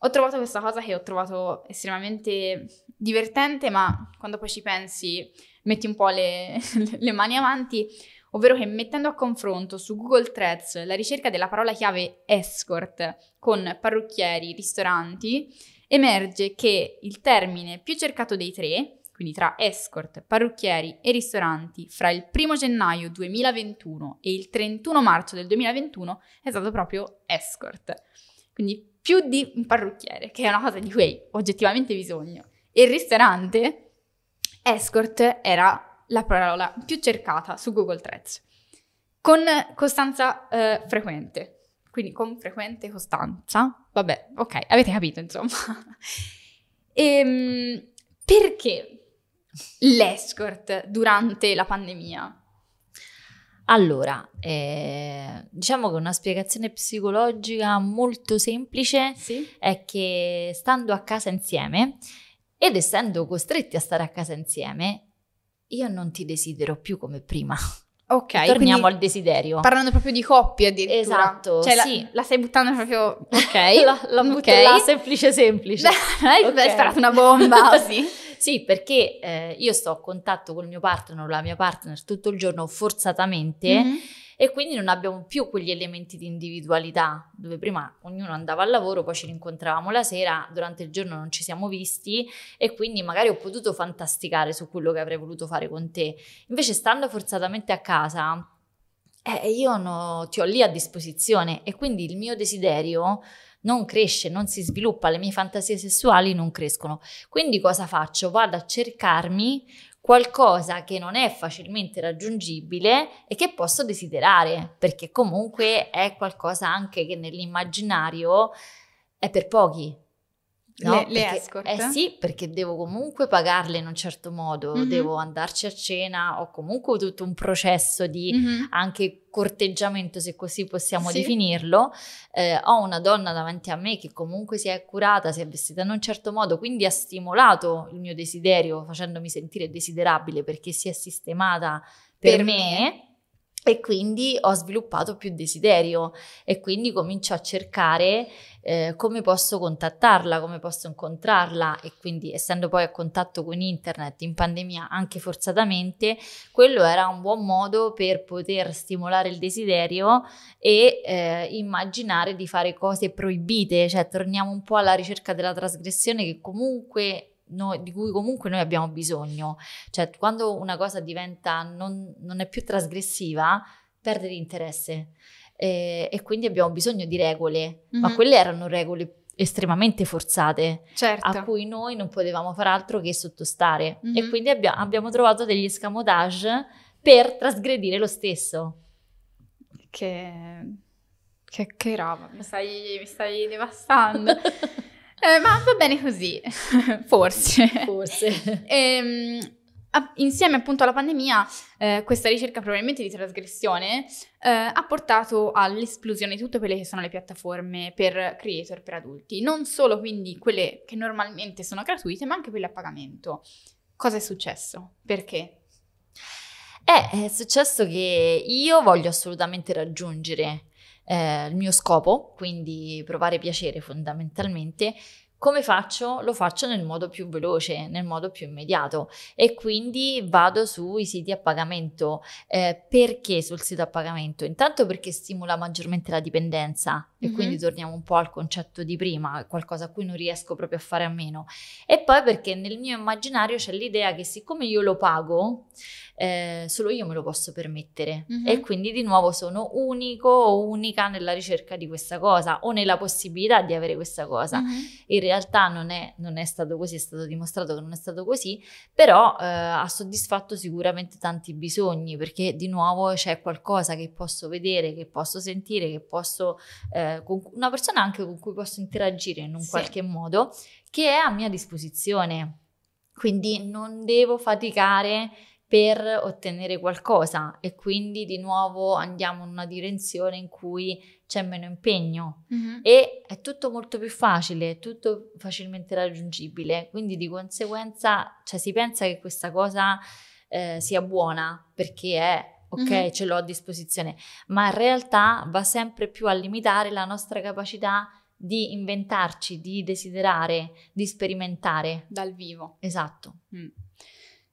Ho trovato questa cosa che ho trovato estremamente divertente, ma quando poi ci pensi metti un po' le, (laughs) le mani avanti, ovvero che mettendo a confronto su Google Threads la ricerca della parola chiave escort con parrucchieri, ristoranti, emerge che il termine più cercato dei tre quindi tra escort, parrucchieri e ristoranti, fra il 1 gennaio 2021 e il 31 marzo del 2021 è stato proprio escort. Quindi più di un parrucchiere, che è una cosa di cui hai oggettivamente bisogno. E il ristorante, escort era la parola più cercata su Google Trends, con costanza eh, frequente. Quindi con frequente costanza. Vabbè, ok, avete capito insomma. (laughs) E, ehm, perché? l'escort durante la pandemia? Allora, eh, diciamo che una spiegazione psicologica molto semplice sì? è che stando a casa insieme ed essendo costretti a stare a casa insieme, io non ti desidero più come prima. Ok, torniamo al desiderio. Parlando proprio di coppie addirittura. Esatto, cioè, sì. La, la stai buttando proprio... (laughs) Ok, (laughs) la, la butto okay. semplice semplice. Beh, (laughs) hai sparato una bomba così. Sì, perché eh, io sto a contatto con il mio partner o la mia partner tutto il giorno forzatamente mm-hmm. e quindi non abbiamo più quegli elementi di individualità dove prima ognuno andava al lavoro, poi ci rincontravamo la sera, durante il giorno non ci siamo visti e quindi magari ho potuto fantasticare su quello che avrei voluto fare con te. Invece stando forzatamente a casa eh, io no, ti ho lì a disposizione e quindi il mio desiderio non cresce, non si sviluppa, le mie fantasie sessuali non crescono. Quindi cosa faccio? Vado a cercarmi qualcosa che non è facilmente raggiungibile e che posso desiderare, perché comunque è qualcosa anche che nell'immaginario è per pochi, No, le, le escort? Eh sì, perché devo comunque pagarle in un certo modo, mm-hmm. devo andarci a cena, ho comunque tutto un processo di mm-hmm. anche corteggiamento, se così possiamo sì. definirlo. Eh, ho una donna davanti a me che comunque si è curata, si è vestita in un certo modo, quindi ha stimolato il mio desiderio facendomi sentire desiderabile perché si è sistemata per, per me, me e quindi ho sviluppato più desiderio e quindi comincio a cercare eh, come posso contattarla, come posso incontrarla e quindi essendo poi a contatto con internet in pandemia anche forzatamente, quello era un buon modo per poter stimolare il desiderio e eh, immaginare di fare cose proibite, cioè torniamo un po' alla ricerca della trasgressione che comunque noi, di cui comunque noi abbiamo bisogno. Cioè, quando una cosa diventa non, non è più trasgressiva, perde l'interesse. Eh, e quindi abbiamo bisogno di regole, mm-hmm. ma mhm. quelle erano regole estremamente forzate, certo. a cui noi non potevamo far altro che sottostare. Mm-hmm. E mhm. quindi abbia- abbiamo trovato degli escamotage per trasgredire lo stesso. Che... Che, che roba, mi stai, mi stai devastando. (laughs) Eh, ma va bene così, (laughs) forse. Forse. e, ehm, insieme appunto alla pandemia, eh, questa ricerca probabilmente di trasgressione eh, ha portato all'esplosione di tutte quelle che sono le piattaforme per creator, per adulti. Non solo quindi quelle che normalmente sono gratuite, ma anche quelle a pagamento. Cosa è successo? Perché? Eh, è successo che io voglio assolutamente raggiungere eh, il mio scopo, quindi provare piacere fondamentalmente, come faccio? Lo faccio nel modo più veloce, nel modo più immediato e quindi vado sui siti a pagamento. Eh, perché sul sito a pagamento? Intanto perché stimola maggiormente la dipendenza e mm-hmm. quindi torniamo un po' al concetto di prima, qualcosa a cui non riesco proprio a fare a meno. E poi perché nel mio immaginario c'è l'idea che siccome io lo pago, eh, solo io me lo posso permettere mm-hmm. e mhm. quindi di nuovo sono unico o unica nella ricerca di questa cosa o nella possibilità di avere questa cosa. Mm-hmm. In realtà non è, non è, stato così, è stato dimostrato che non è stato così, però eh, ha soddisfatto sicuramente tanti bisogni perché di nuovo c'è qualcosa che posso vedere, che posso sentire, che posso, eh, con una persona anche con cui posso interagire in un sì. qualche modo che è a mia disposizione. Quindi non devo faticare per ottenere qualcosa e quindi di nuovo andiamo in una direzione in cui c'è meno impegno mm-hmm. e è tutto molto più facile, tutto facilmente raggiungibile, quindi di conseguenza cioè, si pensa che questa cosa eh, sia buona perché è ok, mm-hmm. ce l'ho a disposizione, ma in realtà va sempre più a limitare la nostra capacità di inventarci, di desiderare, di sperimentare. Dal vivo. Esatto. Mm.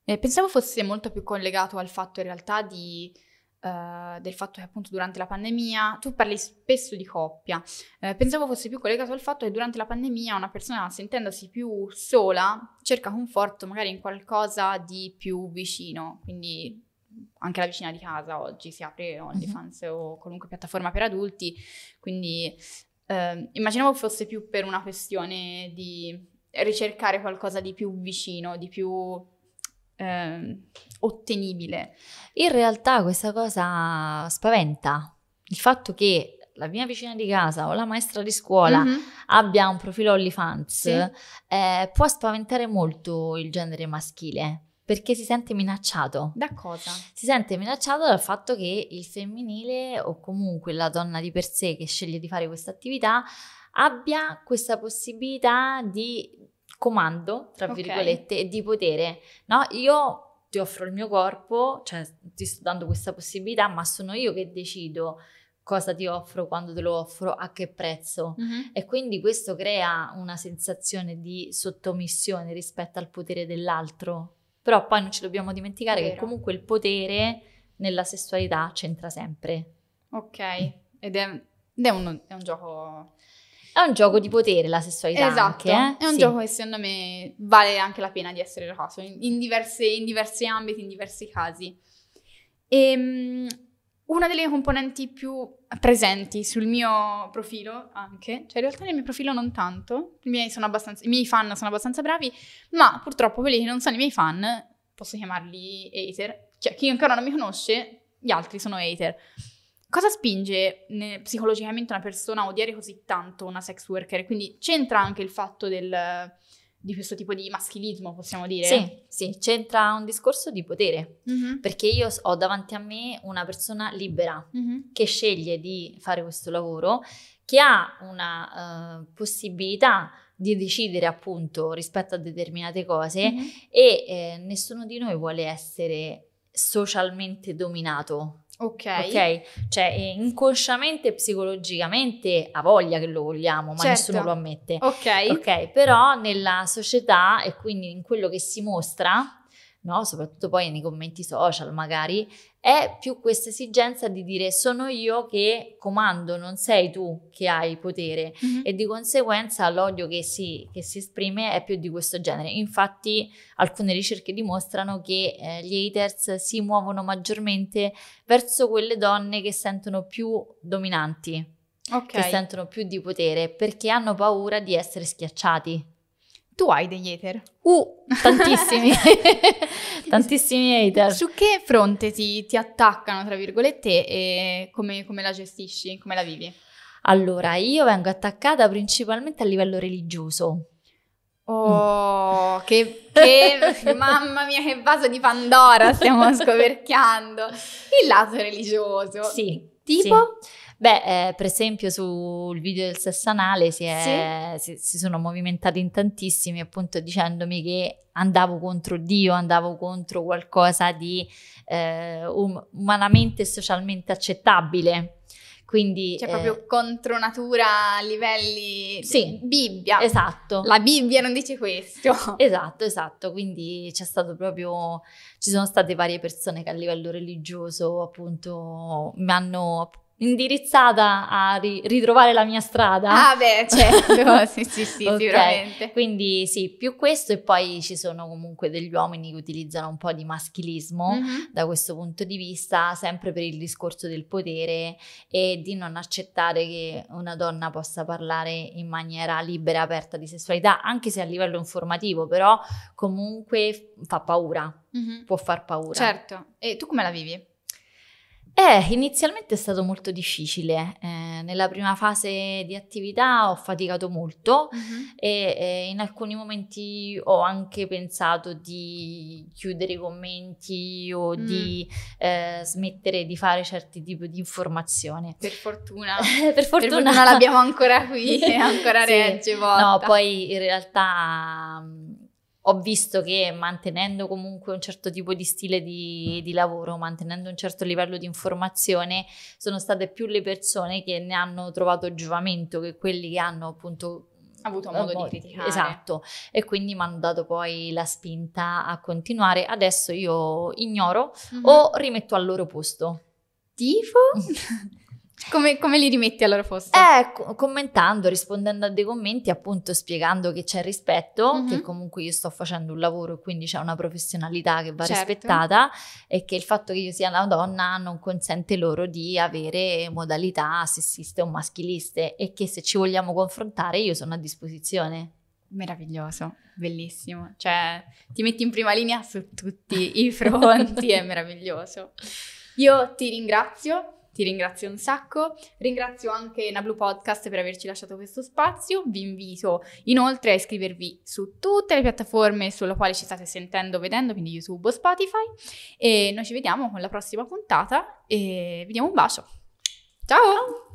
Eh, pensavo fosse molto più collegato al fatto in realtà di, eh, del fatto che appunto durante la pandemia tu parli spesso di coppia. Eh, pensavo fosse più collegato al fatto che durante la pandemia una persona sentendosi più sola cerca conforto magari in qualcosa di più vicino, quindi anche la vicina di casa oggi si apre OnlyFans mm-hmm. o qualunque piattaforma per adulti, quindi ehm, immaginavo fosse più per una questione di ricercare qualcosa di più vicino, di più eh, ottenibile. In realtà questa cosa spaventa, il fatto che la mia vicina di casa o la maestra di scuola mm-hmm. abbia un profilo OnlyFans sì. eh, può spaventare molto il genere maschile perché si sente minacciato. Da cosa? Si sente minacciato dal fatto che il femminile o comunque la donna di per sé che sceglie di fare questa attività abbia questa possibilità di comando, tra virgolette, e di potere. No, io ti offro il mio corpo, cioè ti sto dando questa possibilità, ma sono io che decido cosa ti offro, quando te lo offro, a che prezzo. Uh-huh. E quindi questo crea una sensazione di sottomissione rispetto al potere dell'altro. Però poi non ci dobbiamo dimenticare che comunque il potere nella sessualità c'entra sempre. Ok, ed è, ed è, un, è un gioco è un gioco di potere la sessualità. Esatto, anche, eh? è un sì. gioco che secondo me vale anche la pena di essere raso in, in, diverse, in diversi ambiti, in diversi casi. E, um, una delle componenti più presenti sul mio profilo anche, cioè in realtà nel mio profilo non tanto, i miei, i miei fan sono abbastanza bravi, ma purtroppo quelli che non sono i miei fan, posso chiamarli hater, cioè chi ancora non mi conosce, gli altri sono hater. Cosa spinge ne, psicologicamente una persona a odiare così tanto una sex worker? Quindi c'entra anche il fatto del, di questo tipo di maschilismo, possiamo dire? Sì, sì c'entra un discorso di potere, mm-hmm. perché io ho davanti a me una persona libera mm-hmm. che sceglie di fare questo lavoro, che ha una uh, possibilità di decidere appunto rispetto a determinate cose mm-hmm. e eh, nessuno di noi vuole essere socialmente dominato Ok. Ok? Cioè eh, inconsciamente, psicologicamente ha voglia che lo vogliamo, ma certo. nessuno lo ammette. Ok. Ok, però nella società e quindi in quello che si mostra no? soprattutto poi nei commenti social magari, è più questa esigenza di dire sono io che comando, non sei tu che hai potere mm-hmm. e di conseguenza l'odio che si, che si, esprime è più di questo genere. Infatti alcune ricerche dimostrano che eh, gli haters si muovono maggiormente verso quelle donne che sentono più dominanti. Okay. Che sentono più di potere perché hanno paura di essere schiacciati. Tu hai degli hater? Uh, tantissimi, (laughs) tantissimi hater. Su che fronte ti, ti attaccano, tra virgolette, e come, come la gestisci, come la vivi? Allora, io vengo attaccata principalmente a livello religioso. Oh, mm. che, che (laughs) mamma mia, che vaso di Pandora stiamo (laughs) scoperchiando! Il lato religioso. Sì. Tipo? Sì. Beh, eh, per esempio sul video del sesso anale si, è, sì. si, si sono movimentati in tantissimi appunto dicendomi che andavo contro Dio, andavo contro qualcosa di eh, um, umanamente e socialmente accettabile. Quindi, cioè, eh, proprio contro natura a livelli sì, Bibbia. Esatto. La Bibbia non dice questo. (laughs) Esatto, esatto. Quindi c'è stato proprio. Ci sono state varie persone che a livello religioso, appunto, mi hanno indirizzata a ri- ritrovare la mia strada. Ah beh, certo, (laughs) sì, sì, sì, okay. sicuramente. Quindi sì, più questo e poi ci sono comunque degli uomini che utilizzano un po' di maschilismo mm-hmm. da questo punto di vista, sempre per il discorso del potere e di non accettare che una donna possa parlare in maniera libera, e aperta di sessualità, anche se a livello informativo, però comunque fa paura, mm-hmm. può far paura. Certo, e tu come la vivi? Eh, inizialmente è stato molto difficile. Eh, nella prima fase di attività ho faticato molto mm-hmm. e, e in alcuni momenti ho anche pensato di chiudere i commenti o mm. di eh, smettere di fare certi tipi di informazione. Per fortuna. (laughs) per fortuna. Per fortuna l'abbiamo ancora qui, ancora (laughs) sì. regge. No, poi in realtà mm, ho visto che mantenendo comunque un certo tipo di stile di, di, lavoro, mantenendo un certo livello di informazione, sono state più le persone che ne hanno trovato giovamento che quelli che hanno appunto avuto modo morti. di criticare. Esatto, e quindi mi hanno dato poi la spinta a continuare. Adesso io ignoro mm-hmm. o rimetto al loro posto. Tifo? (laughs) Come, come, li rimetti al loro posto? Eh, commentando, rispondendo a dei commenti, appunto spiegando che c'è rispetto, mm-hmm. che comunque io sto facendo un lavoro e quindi c'è una professionalità che va certo. rispettata e che il fatto che io sia una donna non consente loro di avere modalità sessiste o maschiliste e che se ci vogliamo confrontare io sono a disposizione. Meraviglioso, bellissimo, cioè ti metti in prima linea su tutti i fronti, è (laughs) meraviglioso. Io ti ringrazio ti ringrazio un sacco, ringrazio anche Nablu Podcast per averci lasciato questo spazio, vi invito inoltre a iscrivervi su tutte le piattaforme sulle quali ci state sentendo, vedendo, quindi YouTube o Spotify e noi ci vediamo con la prossima puntata e vi diamo un bacio. Ciao! Ciao.